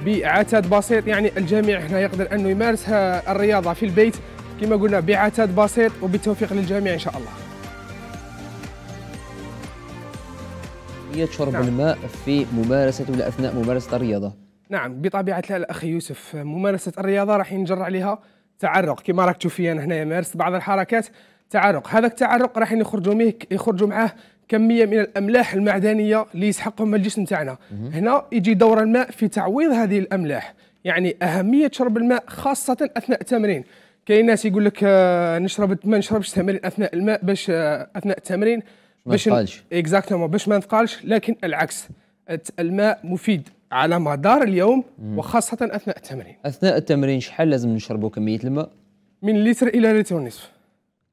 C: بعتاد بسيط يعني الجميع هنا يقدر انه يمارس الرياضه في البيت كما قلنا بعتاد بسيط وبالتوفيق للجميع ان شاء الله
A: هي شرب نعم. الماء في ممارسه ولا اثناء ممارسه الرياضه
C: نعم بطبيعه الحال الأخ يوسف ممارسه الرياضه راح ينجر عليها تعرق كما راك تشوف انا هنايا مارست بعض الحركات تعرق هذا التعرق راح يخرجوا ميه يخرجوا معاه كميه من الاملاح المعدنيه اللي يسحقهم الجسم تاعنا هنا يجي دور الماء في تعويض هذه الاملاح يعني اهميه شرب الماء خاصه اثناء التمرين كاين ناس يقول لك آه نشرب ما نشربش تمرين اثناء الماء باش آه اثناء التمرين باش ما نثقلش اكزاكتومون باش ما نثقلش لكن العكس الماء مفيد على مدار اليوم وخاصه اثناء التمرين اثناء التمرين شحال لازم نشربوا كميه الماء من لتر الى لتر ونصف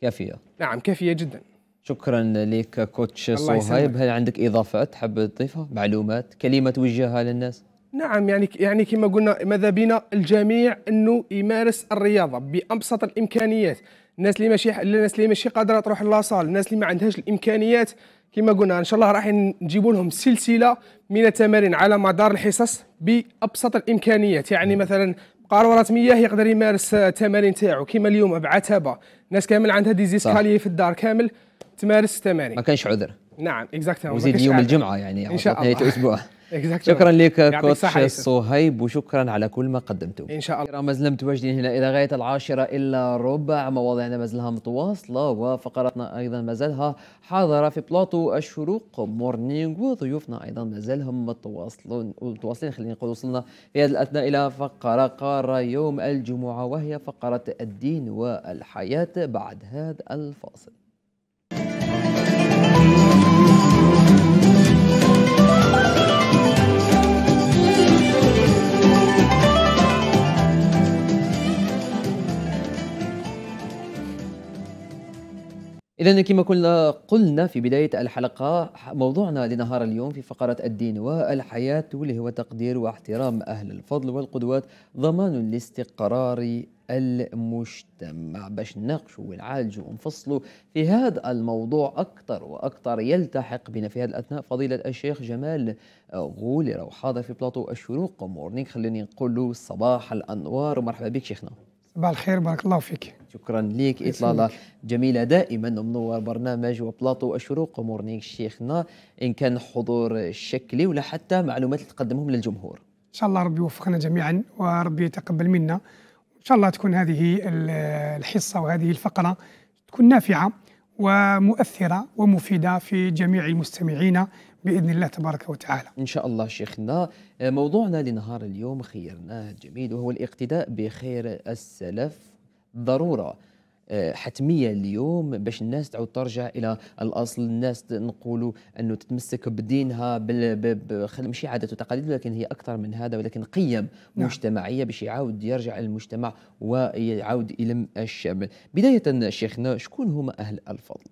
C: كافيه نعم كافيه جدا شكرا
A: لك كوتش صهيب هل عندك اضافات حاب تضيفها معلومات كلمه توجهها
C: للناس نعم يعني يعني كما قلنا ماذا بنا الجميع انه يمارس الرياضه بابسط الامكانيات الناس اللي ماشي الناس اللي ماشي قادره تروح لاصال الناس اللي ما عندهاش الامكانيات كما قلنا ان شاء الله راح نجيبوا لهم سلسله من التمارين على مدار الحصص بابسط الامكانيات يعني نعم. مثلا قارورة مياه يقدر يمارس التمارين تاعو كيما اليوم بعتبه ناس كامل عندها دي في الدار كامل تمارس التمارين ما كانش عذر نعم اكزاكتومون وزيد يوم عادة. الجمعه يعني ان شاء الله نهايه الاسبوع
A: exactly. شكرا لك كوتش صهيب وشكرا على كل ما قدمته ان شاء الله مازلنا لم هنا الى غايه العاشره الا ربع مواضيعنا ما زالها متواصله وفقراتنا ايضا ما زالها حاضره في بلاطو الشروق مورنينغ وضيوفنا ايضا ما زالهم متواصلون متواصلين خلينا نقول وصلنا في هذه الاثناء الى فقره قاره يوم الجمعه وهي فقره الدين والحياه بعد هذا الفاصل إذا كما كنا قلنا في بداية الحلقة موضوعنا لنهار اليوم في فقرة الدين والحياة واللي هو تقدير واحترام أهل الفضل والقدوات ضمان لاستقرار المجتمع باش نناقشوا ونعالجوا ونفصلوا في هذا الموضوع أكثر وأكثر يلتحق بنا في هذه الأثناء فضيلة الشيخ جمال غولي روحاضر حاضر في بلاطو الشروق مورنيك خليني نقول له صباح الأنوار ومرحبا بك شيخنا
B: صباح الخير بارك الله فيك
A: شكرا لك إطلالة جميلة دائما منور برنامج وبلاطو الشروق ومورنينغ شيخنا إن كان حضور شكلي ولا حتى معلومات تقدمهم للجمهور
B: إن شاء الله ربي يوفقنا جميعا وربي يتقبل منا إن شاء الله تكون هذه الحصة وهذه الفقرة تكون نافعة ومؤثرة ومفيدة في جميع المستمعين باذن الله تبارك وتعالى. ان شاء الله شيخنا،
A: آه، موضوعنا لنهار اليوم خيرناه جميل وهو الاقتداء بخير السلف ضروره آه، حتميه اليوم باش الناس تعاود ترجع الى الاصل الناس نقولوا انه تتمسك بدينها بال... ماشي عادات وتقاليد ولكن هي اكثر من هذا ولكن قيم نعم. مجتمعيه باش يعاود يرجع للمجتمع ويعاود يلم الشمل بدايه شيخنا شكون هما اهل الفضل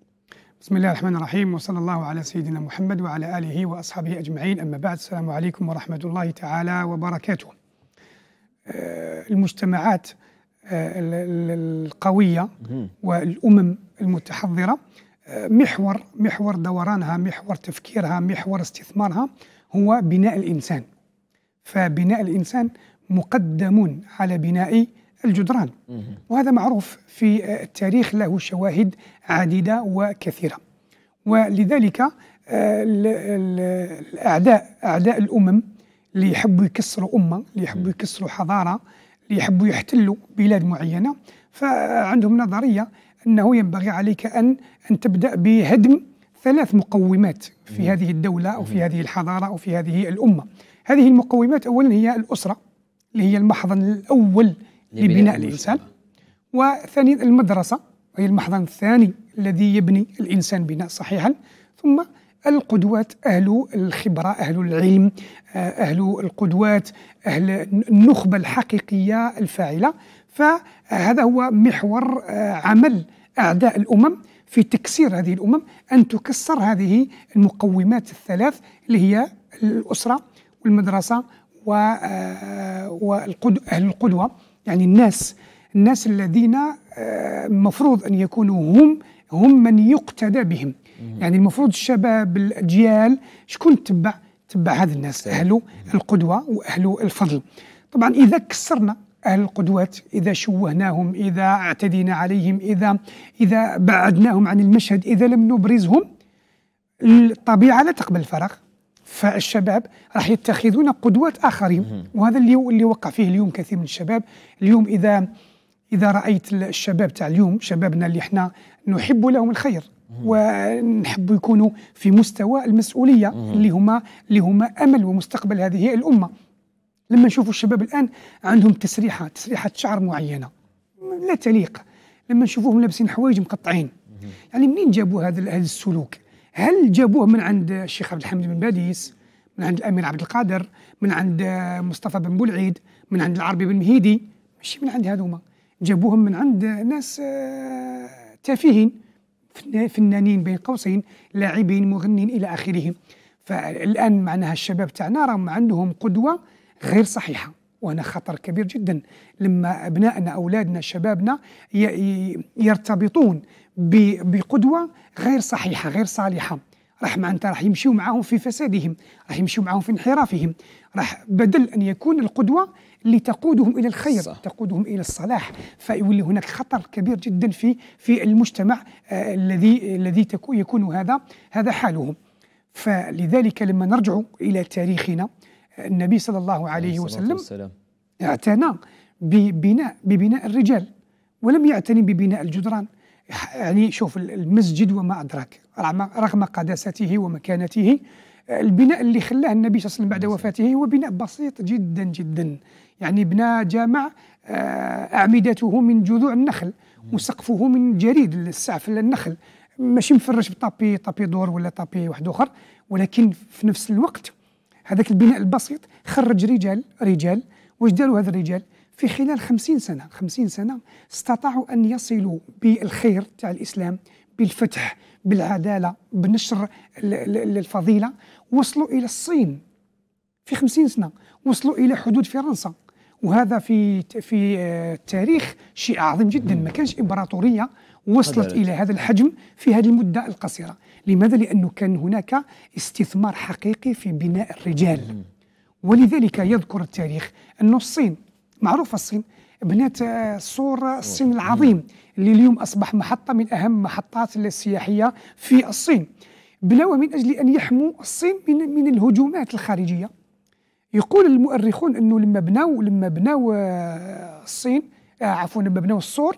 B: بسم الله الرحمن الرحيم وصلى الله على سيدنا محمد وعلى آله وأصحابه أجمعين أما بعد السلام عليكم ورحمة الله تعالى وبركاته آه، المجتمعات آه، القوية والأمم المتحضرة آه، محور محور دورانها محور تفكيرها محور استثمارها هو بناء الإنسان فبناء الإنسان مقدم على بناء الجدران وهذا معروف في آه، التاريخ له شواهد عديدة وكثيرة ولذلك آه، الأعداء أعداء الأمم اللي يحبوا يكسروا أمة اللي يحبوا يكسروا حضارة اللي يحبوا يحتلوا بلاد معينة فعندهم نظرية أنه ينبغي عليك أن أن تبدأ بهدم ثلاث مقومات في هذه الدولة أو في هذه الحضارة أو في هذه الأمة هذه المقومات أولا هي الأسرة اللي هي المحضن الأول لبناء الإنسان وثانيا المدرسة وهي المحضن الثاني الذي يبني الإنسان بناء صحيحا ثم القدوات أهل الخبرة أهل العلم آه، أهل القدوات أهل النخبة الحقيقية الفاعلة فهذا هو محور آه، عمل أعداء الأمم في تكسير هذه الأمم أن تكسر هذه المقومات الثلاث اللي هي الأسرة والمدرسة و آه، أهل القدوة يعني الناس الناس الذين آه، المفروض أن يكونوا هم هم من يقتدى بهم يعني المفروض الشباب الأجيال شكون تبع تبع هذا الناس أهل القدوة وأهل الفضل طبعا إذا كسرنا أهل القدوات إذا شوهناهم إذا اعتدينا عليهم إذا إذا بعدناهم عن المشهد إذا لم نبرزهم الطبيعة لا تقبل الفراغ فالشباب راح يتخذون قدوات اخرين وهذا اللي اللي وقع فيه اليوم كثير من الشباب اليوم اذا اذا رايت الشباب تاع اليوم شبابنا اللي احنا نحب لهم الخير ونحب يكونوا في مستوى المسؤوليه اللي هما اللي هما امل ومستقبل هذه الامه لما نشوفوا الشباب الان عندهم تسريحه تسريحه شعر معينه لا تليق لما نشوفوهم لابسين حوايج مقطعين يعني منين جابوا هذا هذا السلوك هل جابوه من عند الشيخ عبد الحميد بن باديس من عند الامير عبد القادر من عند مصطفى بن بولعيد من عند العربي بن مهيدي ماشي من عند هذوما جابوهم من عند ناس آه، تافهين فنانين بين قوسين لاعبين مغنين الى اخره فالان معناها الشباب تاعنا راهم عندهم قدوه غير صحيحه وهنا خطر كبير جدا لما ابنائنا اولادنا شبابنا يرتبطون بقدوه غير صحيحه غير صالحه راح معناتها راح يمشيو معاهم في فسادهم راح يمشيو معاهم في انحرافهم راح بدل ان يكون القدوه اللي تقودهم الى الخير صح. تقودهم الى الصلاح فيولي هناك خطر كبير جدا في في المجتمع آه الذي الذي يكون هذا هذا حاله فلذلك لما نرجع الى تاريخنا النبي صلى الله عليه وسلم اعتنى ببناء ببناء الرجال ولم يعتني ببناء الجدران يعني شوف المسجد وما أدراك رغم قداسته ومكانته البناء اللي خلاه النبي صلى الله عليه وسلم بعد نعم. وفاته هو بناء بسيط جدا جدا يعني بنى جامع آه، أعمدته من جذوع النخل نعم. وسقفه من جريد السعف النخل ماشي مفرش بطابي طابي دور ولا طابي واحد اخر ولكن في نفس الوقت هذاك البناء البسيط خرج رجال رجال واش داروا هذا الرجال في خلال خمسين سنة خمسين سنة استطاعوا أن يصلوا بالخير تاع الإسلام بالفتح بالعدالة بنشر الفضيلة وصلوا إلى الصين في خمسين سنة وصلوا إلى حدود فرنسا وهذا في في التاريخ آه، شيء عظيم جدا ما كانش إمبراطورية وصلت إلى هذا الحجم في هذه المدة القصيرة لماذا؟ لأنه كان هناك استثمار حقيقي في بناء الرجال ولذلك يذكر التاريخ أن الصين معروفه الصين بنات سور آه، الصين العظيم اللي اليوم اصبح محطه من اهم محطات السياحيه في الصين بلوا من اجل ان يحموا الصين من من الهجومات الخارجيه يقول المؤرخون انه لما بنوا لما بنوا آه، الصين آه، عفوا لما بنوا السور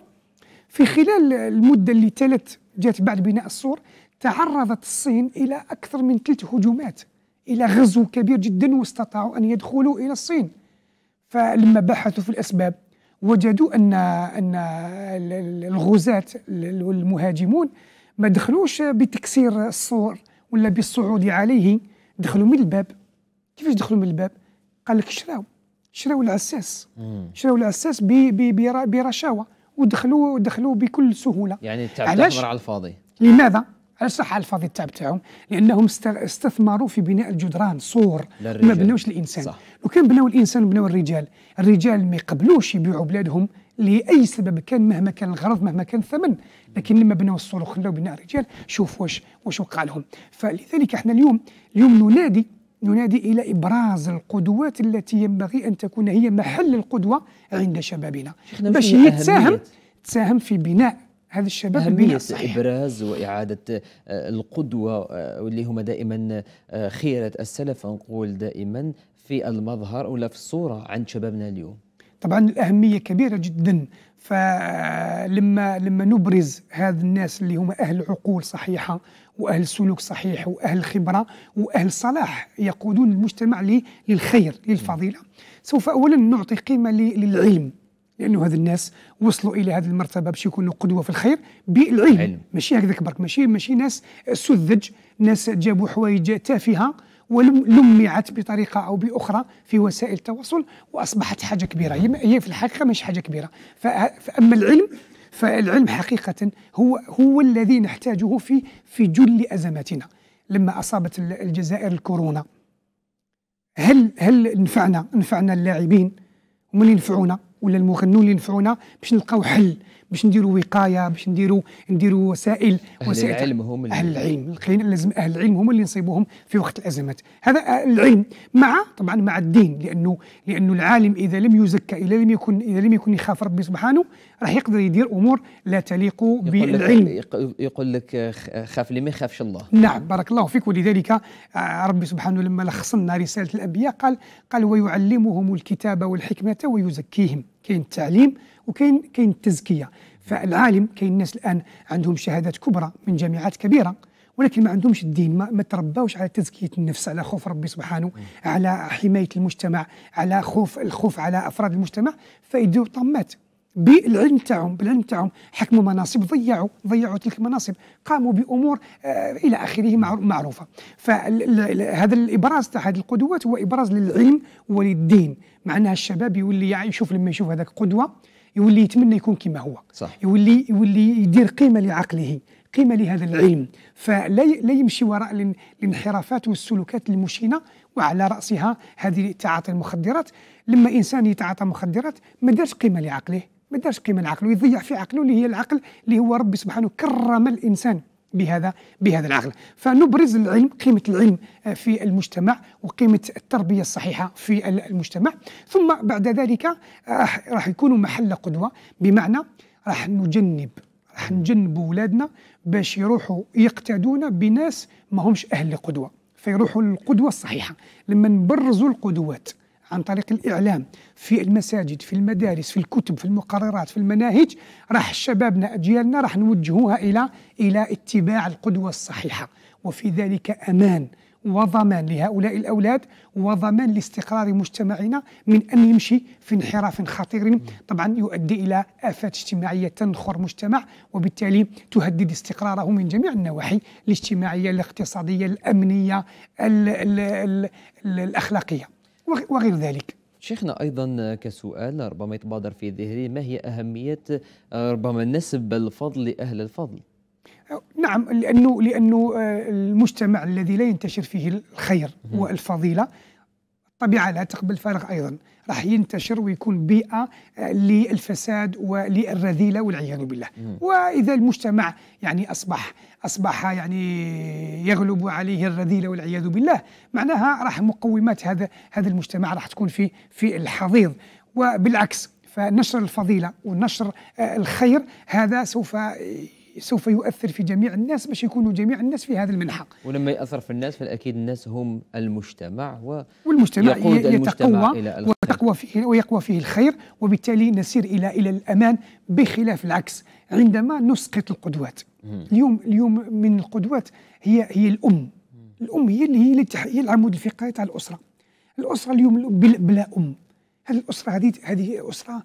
B: في خلال المده اللي تلت جات بعد بناء السور تعرضت الصين الى اكثر من ثلاث هجومات الى غزو كبير جدا واستطاعوا ان يدخلوا الى الصين فلما بحثوا في الأسباب وجدوا أن أن الغزاة والمهاجمون ما دخلوش بتكسير السور ولا بالصعود عليه دخلوا من الباب كيفاش دخلوا من الباب قال لك شراو شراو العساس شراو العساس برشاوه ودخلوا دخلوا بكل سهوله يعني تعتبر على الفاضي لماذا على صح الفاضي التعب تاعهم لانهم استثمروا في بناء الجدران صور للرجال. ما بنوش الانسان صح. لو كان بناو الانسان بناو الرجال الرجال ما يقبلوش يبيعوا بلادهم لاي سبب كان مهما كان الغرض مهما كان الثمن لكن لما بناو الصور وخلاو بناء الرجال شوف واش واش وقع لهم فلذلك احنا اليوم اليوم ننادي ننادي الى ابراز القدوات التي ينبغي ان تكون هي محل القدوه عند شبابنا باش هي تساهم تساهم في بناء هذا الشباب أهمية
A: إبراز وإعادة آه، القدوة واللي آه، هما دائما آه، خيرة السلف نقول دائما في المظهر ولا في الصورة عند شبابنا اليوم
B: طبعا الأهمية كبيرة جدا فلما لما نبرز هذا الناس اللي هم أهل عقول صحيحة وأهل سلوك صحيح وأهل خبرة وأهل صلاح يقودون المجتمع للخير للفضيلة سوف أولا نعطي قيمة للعلم لانه هذا الناس وصلوا الى هذه المرتبه باش يكونوا قدوه في الخير بالعلم علم. ماشي هكذاك برك ماشي ماشي ناس سذج ناس جابوا حوايج تافهه ولمعت بطريقه او باخرى في وسائل التواصل واصبحت حاجه كبيره هي في الحقيقه مش حاجه كبيره فاما العلم فالعلم حقيقه هو هو الذي نحتاجه في في جل ازماتنا لما اصابت الجزائر الكورونا هل هل نفعنا نفعنا اللاعبين ومن ينفعونا ولا المغنون اللي ينفعونا باش نلقاو حل باش نديروا وقايه باش نديروا نديروا وسائل أهل وسائل العلم هم اهل العلم لازم اهل العلم هم اللي نصيبوهم في وقت الازمات هذا العلم مع طبعا مع الدين لانه لانه العالم اذا لم يزكى اذا لم يكن اذا لم يكن يخاف ربي سبحانه راح يقدر يدير امور لا تليق بالعلم
A: يقول لك خاف اللي ما يخافش الله نعم
B: بارك الله فيك ولذلك آه، ربي سبحانه لما لخصنا رساله الانبياء قال قال ويعلمهم الكتاب والحكمه ويزكيهم كاين التعليم وكاين كاين التزكيه فالعالم كاين الناس الان عندهم شهادات كبرى من جامعات كبيره ولكن ما عندهمش الدين ما, ما ترباوش على تزكيه النفس على خوف ربي سبحانه على حمايه المجتمع على خوف الخوف على افراد المجتمع فيديروا طمات بالعلم تاعهم بالعلم تاعهم حكموا مناصب ضيعوا ضيعوا تلك المناصب قاموا بامور آه الى اخره معروفه فهذا الابراز تاع هذه القدوات هو ابراز للعلم وللدين معناها الشباب يولي يشوف لما يشوف هذاك قدوه يولي يتمنى يكون كما هو صح. يولي يولي يدير قيمه لعقله قيمه لهذا العلم فلا لا يمشي وراء الانحرافات والسلوكات المشينه وعلى راسها هذه تعاطي المخدرات لما انسان يتعاطى مخدرات ما دارش قيمه لعقله ما دارش قيمه لعقله يضيع في عقله اللي هي العقل اللي هو ربي سبحانه كرم الانسان بهذا بهذا العقل فنبرز العلم قيمة العلم آه، في المجتمع وقيمة التربية الصحيحة في المجتمع ثم بعد ذلك آه، راح يكونوا محل قدوة بمعنى راح نجنب راح نجنب أولادنا باش يروحوا يقتدون بناس ما همش أهل قدوة فيروحوا للقدوة الصحيحة لما نبرزوا القدوات عن طريق الإعلام في المساجد في المدارس في الكتب في المقررات في المناهج راح شبابنا أجيالنا راح نوجهوها إلى إلى اتباع القدوة الصحيحة وفي ذلك أمان وضمان لهؤلاء الأولاد وضمان لاستقرار مجتمعنا من أن يمشي في انحراف خطير طبعا يؤدي إلى آفات اجتماعية تنخر مجتمع وبالتالي تهدد استقراره من جميع النواحي الاجتماعية الاقتصادية الأمنية الـ الـ الـ الأخلاقية وغير ذلك
A: شيخنا ايضا كسؤال ربما يتبادر في ذهني ما هي اهميه آه، ربما نسب الفضل لاهل الفضل؟
B: نعم لانه لانه آه، المجتمع الذي لا ينتشر فيه الخير والفضيله الطبيعه لا تقبل فارغ ايضا راح ينتشر ويكون بيئه للفساد وللرذيله والعياذ بالله واذا المجتمع يعني اصبح اصبح يعني يغلب عليه الرذيله والعياذ بالله معناها راح مقومات هذا هذا المجتمع راح تكون في في الحضيض وبالعكس فنشر الفضيله ونشر آه، الخير هذا سوف سوف يؤثر في جميع الناس باش يكونوا جميع الناس في هذا المنحة
A: ولما يأثر في الناس فالأكيد الناس هم المجتمع و والمجتمع يقود يتقوى المجتمع إلى الخير
B: ويقوى فيه ويقوى فيه الخير وبالتالي نسير الى الى الامان بخلاف العكس عندما نسقط القدوات اليوم اليوم من القدوات هي هي الام الام هي اللي هي العمود الفقري تاع الاسره الاسره اليوم بلا ام هذه الاسره هذه هذه اسره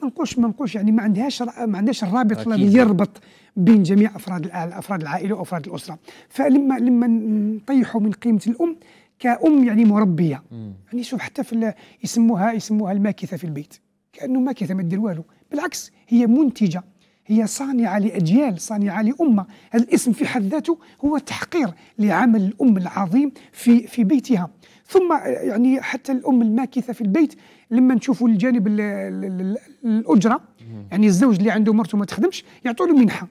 B: ما نقولش ما نقولش يعني ما عندهاش ما عندهاش الرابط الذي يربط بين جميع افراد افراد العائله وافراد الاسره فلما لما نطيحوا من قيمه الام كأم يعني مربية مم. يعني شوف حتى في يسموها يسموها الماكثة في البيت كأنه ماكثة ما تدير والو بالعكس هي منتجة هي صانعة لأجيال صانعة لأمة هذا الاسم في حد ذاته هو تحقير لعمل الأم العظيم في في بيتها ثم يعني حتى الأم الماكثة في البيت لما نشوفوا الجانب الأجرة يعني الزوج اللي عنده مرته ما تخدمش يعطوا له منحة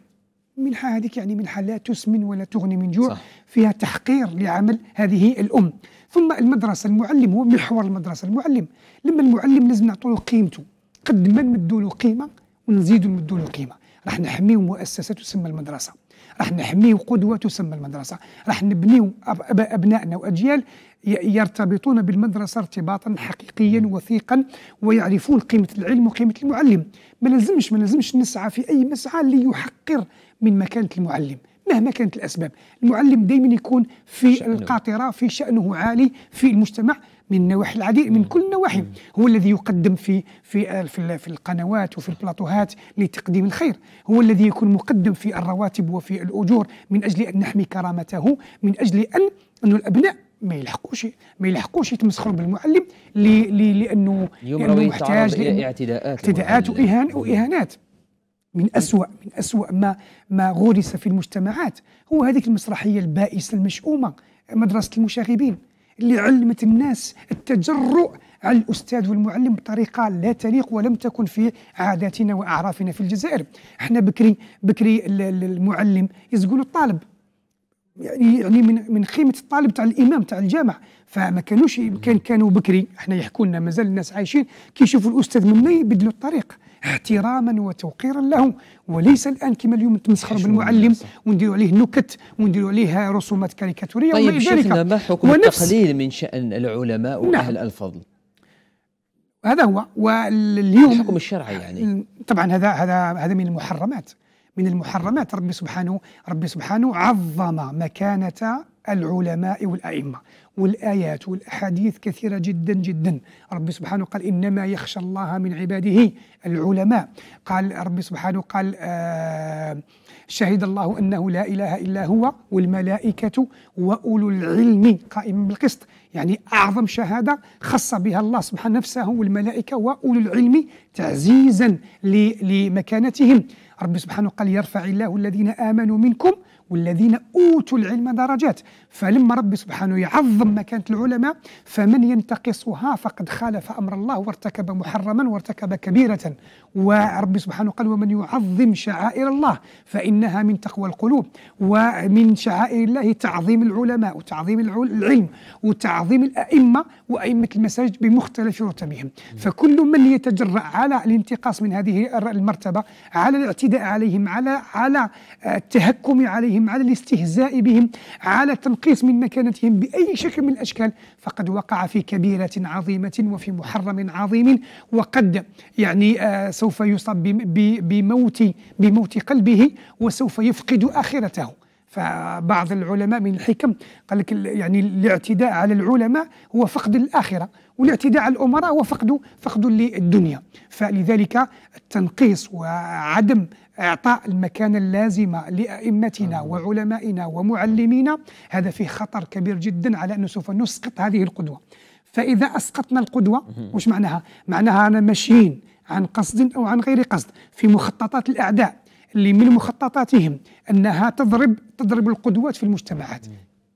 B: المنحة هذيك يعني منحة لا تسمن ولا تغني من جوع صح. فيها تحقير لعمل هذه الأم ثم المدرسة المعلم هو محور المدرسة المعلم لما المعلم لازم نعطوا له قيمته قد ما نمدوا له قيمة ونزيدوا نمدوا له قيمة راح نحميه مؤسسة تسمى المدرسة راح نحميه قدوة تسمى المدرسة راح نبنيه أب أبنائنا وأجيال يرتبطون بالمدرسة ارتباطا حقيقيا وثيقا ويعرفون قيمة العلم وقيمة المعلم ما لازمش ما لازمش نسعى في أي مسعى ليحقر من مكانة المعلم مهما كانت الأسباب المعلم دائما يكون في القاطرة في شأنه عالي في المجتمع من نواحي العديد من كل النواحي هو الذي يقدم في في في القنوات وفي البلاطوهات لتقديم الخير هو الذي يكون مقدم في الرواتب وفي الأجور من أجل أن نحمي كرامته من أجل أن أن الأبناء ما يلحقوش ما يلحقوش يتمسخروا بالمعلم لانه اليوم لانه محتاج لاعتداءات اعتداءات واهانات من أسوأ من أسوأ ما ما غرس في المجتمعات هو هذه المسرحية البائسة المشؤومة مدرسة المشاغبين اللي علمت الناس التجرؤ على الأستاذ والمعلم بطريقة لا تليق ولم تكن في عاداتنا وأعرافنا في الجزائر احنا بكري بكري المعلم يزقول الطالب يعني يعني من من خيمه الطالب تاع الامام تاع الجامع فما كانوش كان كانوا بكري احنا يحكوا لنا مازال الناس عايشين كيشوفوا الاستاذ منا يبدلوا الطريق احتراما وتوقيرا له وليس الان كما اليوم نتمسخر بالمعلم ونديروا عليه نكت ونديروا عليه رسومات كاريكاتوريه طيب وما ذلك ما حكم التقليل
A: من شان العلماء نعم. واهل الفضل
B: هذا هو واليوم الحكم الشرعي يعني طبعا هذا هذا هذا من المحرمات من المحرمات ربي سبحانه ربي سبحانه عظم مكانة العلماء والأئمة والآيات والأحاديث كثيرة جدا جدا ربي سبحانه قال إنما يخشى الله من عباده العلماء قال ربي سبحانه قال آه شهد الله أنه لا إله إلا هو والملائكة وأولو العلم قائما بالقسط يعني أعظم شهادة خص بها الله سبحانه نفسه والملائكة وأولو العلم تعزيزا لمكانتهم ربي سبحانه قال يرفع الله الذين آمنوا منكم والذين أوتوا العلم درجات فلما ربي سبحانه يعظم مكانة العلماء فمن ينتقصها فقد خالف أمر الله وارتكب محرما وارتكب كبيرة وربي سبحانه قال ومن يعظم شعائر الله فإنها من تقوى القلوب ومن شعائر الله تعظيم العلماء وتعظيم العلم وتعظيم الأئمة وأئمة المساجد بمختلف رتبهم فكل من يتجرأ على الانتقاص من هذه المرتبة على الاعتداء عليهم على على آه، التهكم عليهم بهم على الاستهزاء بهم على التنقيص من مكانتهم بأي شكل من الأشكال فقد وقع في كبيرة عظيمة وفي محرم عظيم وقد يعني آه سوف يصاب بموت بموت قلبه وسوف يفقد آخرته فبعض العلماء من الحكم قال لك يعني الاعتداء على العلماء هو فقد الاخره والاعتداء على الامراء هو فقد فقد للدنيا فلذلك التنقيص وعدم إعطاء المكانة اللازمة لأئمتنا وعلمائنا ومعلمينا هذا فيه خطر كبير جدا على أنه سوف نسقط هذه القدوة فإذا أسقطنا القدوة وش معناها؟ معناها أنا ماشيين عن قصد أو عن غير قصد في مخططات الأعداء اللي من مخططاتهم أنها تضرب تضرب القدوات في المجتمعات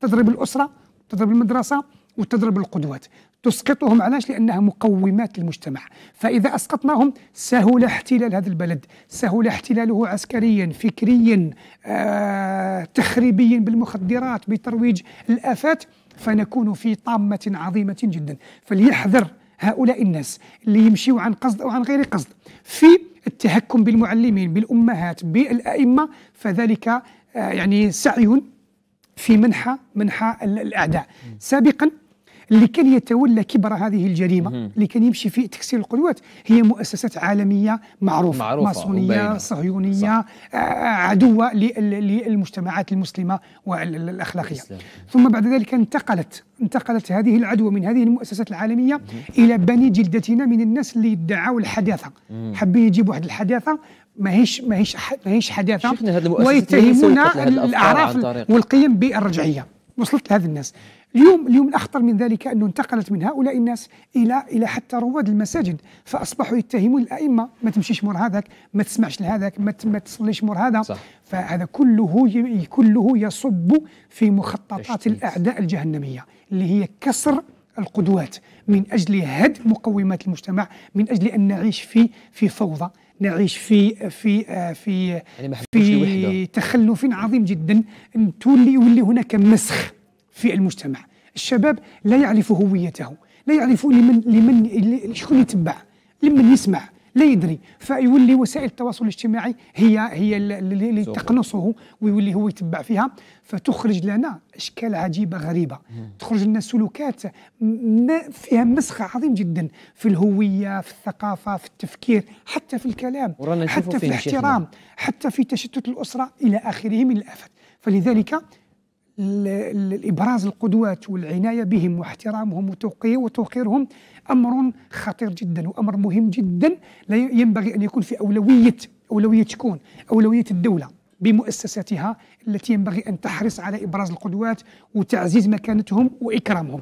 B: تضرب الأسرة تضرب المدرسة وتضرب القدوات تسقطهم علاش لانها مقومات للمجتمع فاذا اسقطناهم سهل احتلال هذا البلد سهل احتلاله عسكريا فكريا آه، تخريبيا بالمخدرات بترويج الافات فنكون في طامه عظيمه جدا فليحذر هؤلاء الناس اللي يمشيوا عن قصد او عن غير قصد في التهكم بالمعلمين بالامهات بالائمه فذلك آه يعني سعي في منحى منحى الاعداء سابقا اللي كان يتولى كبر هذه الجريمه اللي كان يمشي في تكسير القدوات هي مؤسسات عالميه معروفه, معروفة ماسونيه صهيونيه آه، آه، عدوه للمجتمعات المسلمه والاخلاقيه ثم بعد ذلك انتقلت انتقلت هذه العدوى من هذه المؤسسات العالميه مم. الى بني جلدتنا من الناس اللي يدعوا الحداثه حابين يجيبوا واحد الحداثه ماهيش ماهيش ماهيش حداثه ويتهمون الاعراف والقيم بالرجعيه وصلت لهذا الناس اليوم اليوم الاخطر من ذلك انه انتقلت من هؤلاء الناس الى الى حتى رواد المساجد فاصبحوا يتهمون الائمه ما تمشيش مور هذاك ما تسمعش لهذاك ما ما تصليش مور هذا صح. فهذا كله كله يصب في مخططات الاعداء الجهنميه اللي هي كسر القدوات من اجل هدم مقومات المجتمع من اجل ان نعيش في في فوضى نعيش في في آه، في يعني في تخلف عظيم جدا تولي يولي هناك مسخ في المجتمع الشباب لا يعرف هويته لا يعرف لمن لمن شكون يتبع لمن يسمع لا يدري فيولي وسائل التواصل الاجتماعي هي هي اللي تقنصه ويولي هو يتبع فيها فتخرج لنا اشكال عجيبه غريبه تخرج لنا سلوكات فيها مسخ عظيم جدا في الهويه في الثقافه في التفكير حتى في الكلام حتى في الاحترام حتى في تشتت الاسره الى اخره من الافات فلذلك الابراز القدوات والعناية بهم واحترامهم وتوقيرهم أمر خطير جدا وأمر مهم جدا لا ينبغي أن يكون في أولوية أولوية شكون أولوية الدولة بمؤسساتها التي ينبغي أن تحرص على إبراز القدوات وتعزيز مكانتهم وإكرامهم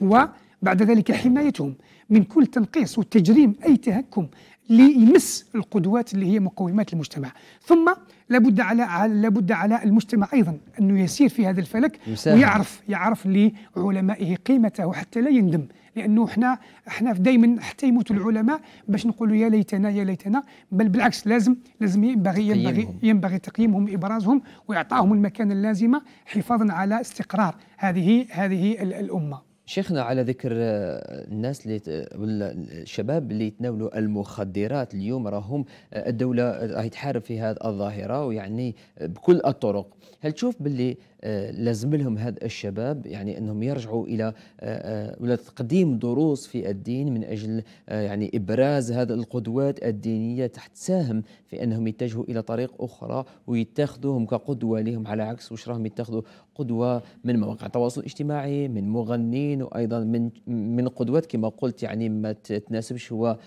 B: وبعد ذلك حمايتهم من كل تنقيص وتجريم أي تهكم ليمس القدوات اللي هي مقومات المجتمع ثم لابد على لابد على المجتمع ايضا انه يسير في هذا الفلك مساهم. ويعرف يعرف لعلمائه قيمته وحتى لا يندم لانه احنا احنا دائما حتى يموتوا العلماء باش نقولوا يا ليتنا يا ليتنا بل بالعكس لازم لازم ينبغي ينبغي ينبغي تقييمهم ابرازهم واعطائهم المكانه اللازمه حفاظا على استقرار هذه هذه الامه
A: شيخنا على ذكر آه، الناس اللي ولا الشباب اللي يتناولوا المخدرات اليوم راهم آه، الدوله راهي تحارب في هذه الظاهره ويعني بكل الطرق هل تشوف باللي آه، لازم لهم هذا الشباب يعني انهم يرجعوا الى آه، آه، ولا تقديم دروس في الدين من اجل يعني ابراز هذه القدوات الدينيه ساهم في انهم يتجهوا الى طريق اخرى ويتخذوهم كقدوه لهم على عكس واش راهم يتخذوا قدوه من مواقع التواصل الاجتماعي من مغنين وايضا من من قدوات كما قلت يعني ما تناسبش هو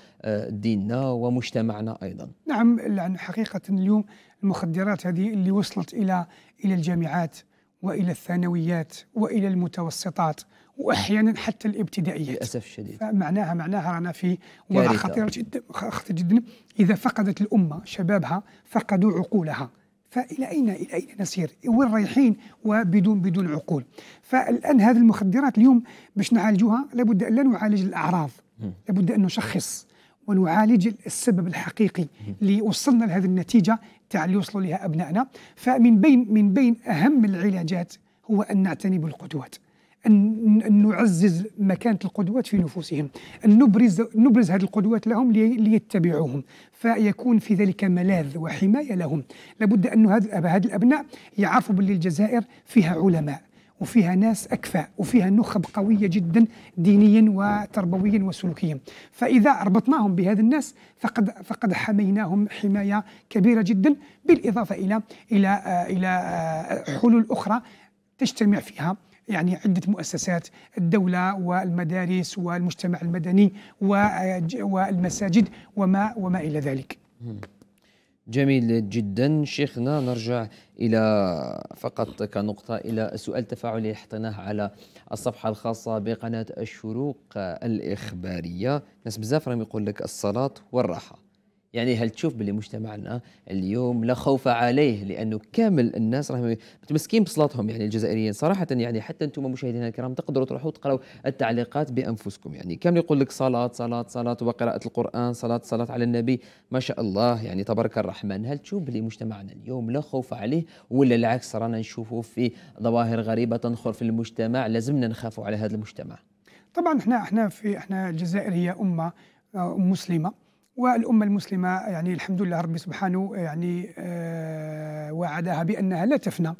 A: ديننا ومجتمعنا ايضا.
B: نعم لان حقيقه اليوم المخدرات هذه اللي وصلت الى الى الجامعات والى الثانويات والى المتوسطات واحيانا حتى الابتدائيات للاسف الشديد فمعناها معناها رانا في وضع خطير جدا خطير جدا اذا فقدت الامه شبابها فقدوا عقولها فالى اين الى اين نسير؟ وين رايحين وبدون بدون عقول؟ فالان هذه المخدرات اليوم باش نعالجوها لابد ان لا نعالج الاعراض لابد ان نشخص ونعالج السبب الحقيقي اللي وصلنا لهذه النتيجه تاع اللي يوصلوا لها ابنائنا فمن بين من بين اهم العلاجات هو ان نعتني بالقدوات أن نعزز مكانة القدوات في نفوسهم أن نبرز, نبرز هذه القدوات لهم ليتبعوهم فيكون في ذلك ملاذ وحماية لهم لابد أن هذا الأبناء يعرفوا باللي الجزائر فيها علماء وفيها ناس أكفاء وفيها نخب قوية جدا دينيا وتربويا وسلوكيا فإذا ربطناهم بهذا الناس فقد فقد حميناهم حماية كبيرة جدا بالإضافة إلى إلى آه، إلى آه، حلول أخرى تجتمع فيها يعني عدة مؤسسات الدولة والمدارس والمجتمع المدني آه، والمساجد وما وما إلى ذلك.
A: جميل جدا شيخنا نرجع الى فقط كنقطه الى سؤال تفاعلي حطيناه على الصفحه الخاصه بقناه الشروق الاخباريه ناس بزاف راهم يقول لك الصلاه والراحه يعني هل تشوف باللي مجتمعنا اليوم لا خوف عليه لانه كامل الناس راهم متمسكين بصلاتهم يعني الجزائريين صراحه يعني حتى انتم مشاهدينا الكرام تقدروا تروحوا تقراوا التعليقات بانفسكم يعني كامل يقول لك صلاه صلاه صلاه وقراءه القران صلاه صلاه على النبي ما شاء الله يعني تبارك الرحمن هل تشوف باللي مجتمعنا اليوم لا خوف عليه ولا العكس رانا نشوفوا في ظواهر غريبه تنخر في المجتمع لازمنا نخافوا على هذا المجتمع
B: طبعا احنا احنا في احنا الجزائر هي امه آه، مسلمه والأمة المسلمة يعني الحمد لله ربي سبحانه يعني آه، وعدها بأنها لا تفنى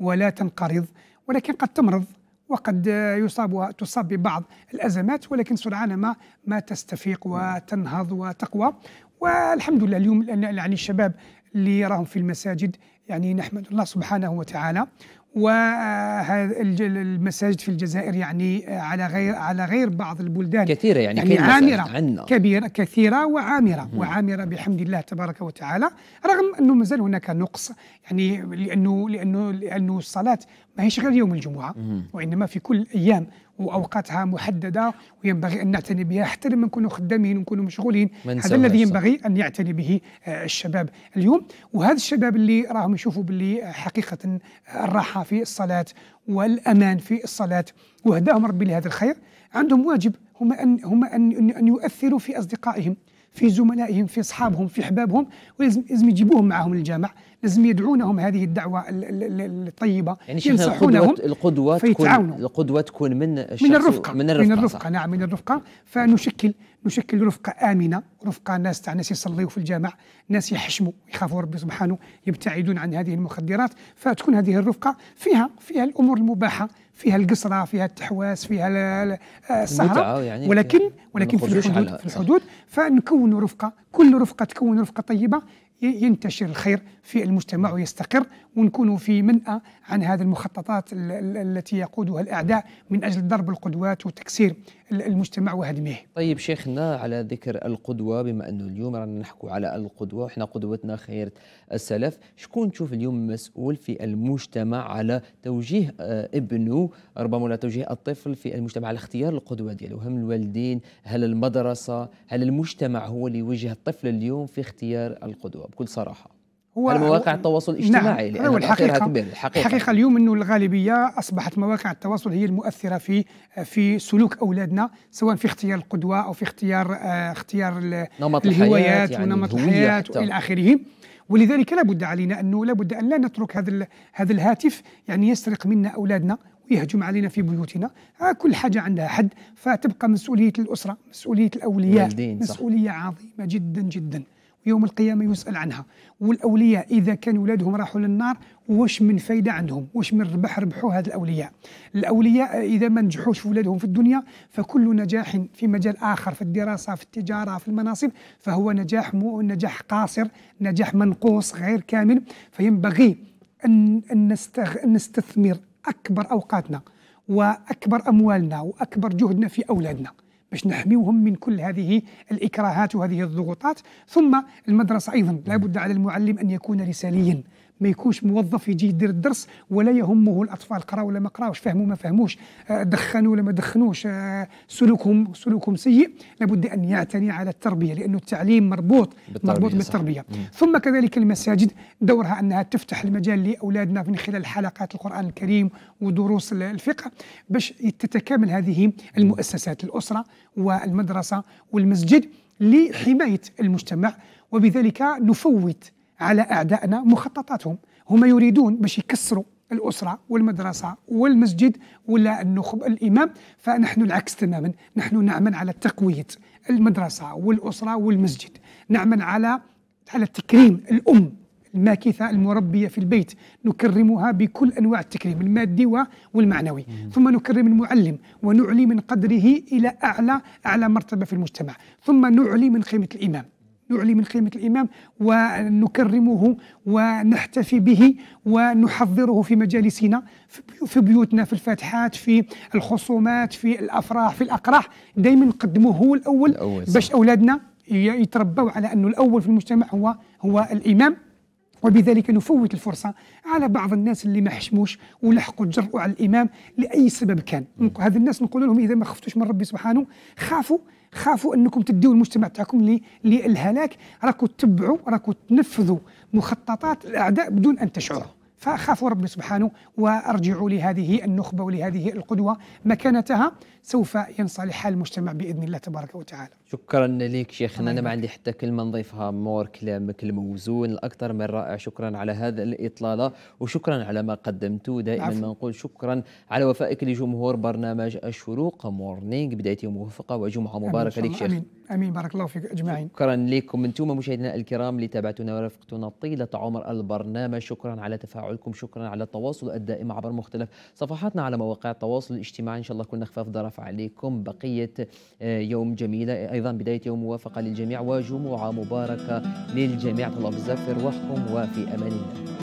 B: ولا تنقرض ولكن قد تمرض وقد آه، يصاب تصاب ببعض الأزمات ولكن سرعان ما ما تستفيق نعم. وتنهض وتقوى والحمد لله اليوم يعني الشباب اللي راهم في المساجد يعني نحمد الله سبحانه وتعالى والمساجد في الجزائر يعني على غير على غير بعض البلدان كثيره يعني, يعني عامره عنا. كبيره كثيره وعامره مم. وعامره بحمد الله تبارك وتعالى رغم انه مازال هناك نقص يعني لانه لانه لانه الصلاه ما هيش غير يوم الجمعه مم. وانما في كل ايام واوقاتها محدده وينبغي ان نعتني بها حتى لما نكونوا خدامين ونكونوا مشغولين هذا الذي ينبغي ان يعتني به آه، الشباب اليوم وهذا الشباب اللي راهم يشوفوا باللي آه، حقيقه آه، الراحه في الصلاه والامان في الصلاه وهداهم ربي لهذا الخير عندهم واجب هما ان هما ان ان يؤثروا في اصدقائهم في زملائهم في اصحابهم في احبابهم ولازم يجيبوهم معهم للجامع لازم يدعونهم هذه الدعوة الطيبة يعني ينصحونهم
A: القدوة تكون القدوة تكون من الشخص من الرفقة من الرفقة, من الرفقة
B: نعم من الرفقة فنشكل نشكل رفقة آمنة رفقة ناس تاع ناس يصليوا في الجامع ناس يحشموا يخافوا ربي سبحانه يبتعدون عن هذه المخدرات فتكون هذه الرفقة فيها فيها الأمور المباحة فيها القصرة فيها التحواس فيها آه، السهرة يعني ولكن ولكن في الحدود, في الحدود فنكون رفقة كل رفقة تكون رفقة طيبة ينتشر الخير في المجتمع ويستقر ونكون في منأى عن هذه المخططات التي يقودها الأعداء من أجل ضرب القدوات وتكسير المجتمع وهدمه
A: طيب شيخنا على ذكر القدوة بما أنه اليوم رانا نحكوا على القدوة وحنا قدوتنا خير السلف شكون تشوف اليوم مسؤول في المجتمع على توجيه آه، ابنه ربما لا توجيه الطفل في المجتمع على اختيار القدوة ديالو هم الوالدين هل المدرسة هل المجتمع هو اللي يوجه الطفل اليوم في اختيار القدوة بكل صراحة هو مواقع التواصل نعم. الاجتماعي نعم. لأن الحقيقة, الحقيقة الحقيقة
B: اليوم أنه الغالبية أصبحت مواقع التواصل هي المؤثرة في في سلوك أولادنا سواء في اختيار القدوة أو في اختيار آه اختيار نمط الهوايات يعني ونمط الحياة وإلى آخره ولذلك لابد علينا أنه لابد أن لا نترك هذا هذا الهاتف يعني يسرق منا أولادنا يهجم علينا في بيوتنا آه، كل حاجة عندها حد فتبقى مسؤولية الأسرة مسؤولية الأولياء مسؤولية عظيمة جدا جدا يوم القيامة يسأل عنها والأولياء إذا كانوا أولادهم راحوا للنار واش من فايدة عندهم واش من ربح ربحوا هذا الأولياء الأولياء إذا ما نجحوش في أولادهم في الدنيا فكل نجاح في مجال آخر في الدراسة في التجارة في المناصب فهو نجاح مو نجاح قاصر نجاح منقوص غير كامل فينبغي أن نستثمر أكبر أوقاتنا وأكبر أموالنا وأكبر جهدنا في أولادنا باش نحميوهم من كل هذه الإكراهات وهذه الضغوطات ثم المدرسة أيضا لا بد على المعلم أن يكون رساليا ما يكونش موظف يجي يدير الدرس ولا يهمه الاطفال قراوا ولا ما قراوش فهموا ما فهموش آه، دخنوا ولا ما دخنوش آه، سلوكهم سلوكهم سيء لابد ان يعتني على التربيه لانه التعليم مربوط مربوط بالتربيه صح. ثم كذلك المساجد دورها انها تفتح المجال لاولادنا من خلال حلقات القران الكريم ودروس الفقه باش تتكامل هذه المؤسسات الاسره والمدرسه والمسجد لحمايه المجتمع وبذلك نفوت على أعدائنا مخططاتهم هم يريدون باش يكسروا الأسرة والمدرسة والمسجد ولا النخب الإمام فنحن العكس تماما نحن نعمل على تقوية المدرسة والأسرة والمسجد نعمل على على تكريم الأم الماكثة المربية في البيت نكرمها بكل أنواع التكريم المادي والمعنوي ثم نكرم المعلم ونعلي من قدره إلى أعلى أعلى مرتبة في المجتمع ثم نعلي من قيمة الإمام نعلي من قيمة الإمام ونكرمه ونحتفي به ونحضره في مجالسنا في بيوتنا في الفاتحات في الخصومات في الأفراح في الأقراح دائما نقدمه هو الأول, الأول باش أولادنا يتربوا على أنه الأول في المجتمع هو هو الإمام وبذلك نفوت الفرصة على بعض الناس اللي ما حشموش ولحقوا تجرؤوا على الإمام لأي سبب كان هذا الناس نقول لهم إذا ما خفتوش من ربي سبحانه خافوا خافوا انكم تديوا المجتمع تاعكم للهلاك راكم تتبعوا راكم تنفذوا مخططات الاعداء بدون ان تشعروا فخافوا ربنا سبحانه وارجعوا لهذه النخبه ولهذه القدوه مكانتها سوف ينصلح حال المجتمع باذن الله تبارك وتعالى.
A: شكرا لك شيخنا انا ما عندي حتى كلمه نضيفها مور كلامك الموزون الاكثر من رائع شكرا على هذا الاطلاله وشكرا على ما قدمته دائما عفو. ما نقول شكرا على وفائك لجمهور برنامج الشروق مورنينغ بدايه موفقه وجمعه مباركه لك شيخ. امين
B: امين بارك الله فيك اجمعين.
A: شكرا لكم انتم مشاهدينا الكرام اللي تابعتونا ورافقتونا طيله عمر البرنامج شكرا على تفاعلكم شكرا على التواصل الدائم عبر مختلف صفحاتنا على مواقع التواصل الاجتماعي ان شاء الله كنا خفاف ضرر نتعرف عليكم بقية آه، يوم جميلة أيضا بداية يوم موافقة للجميع وجمعة مباركة للجميع طلاب الزفر وحكم وفي أمان الله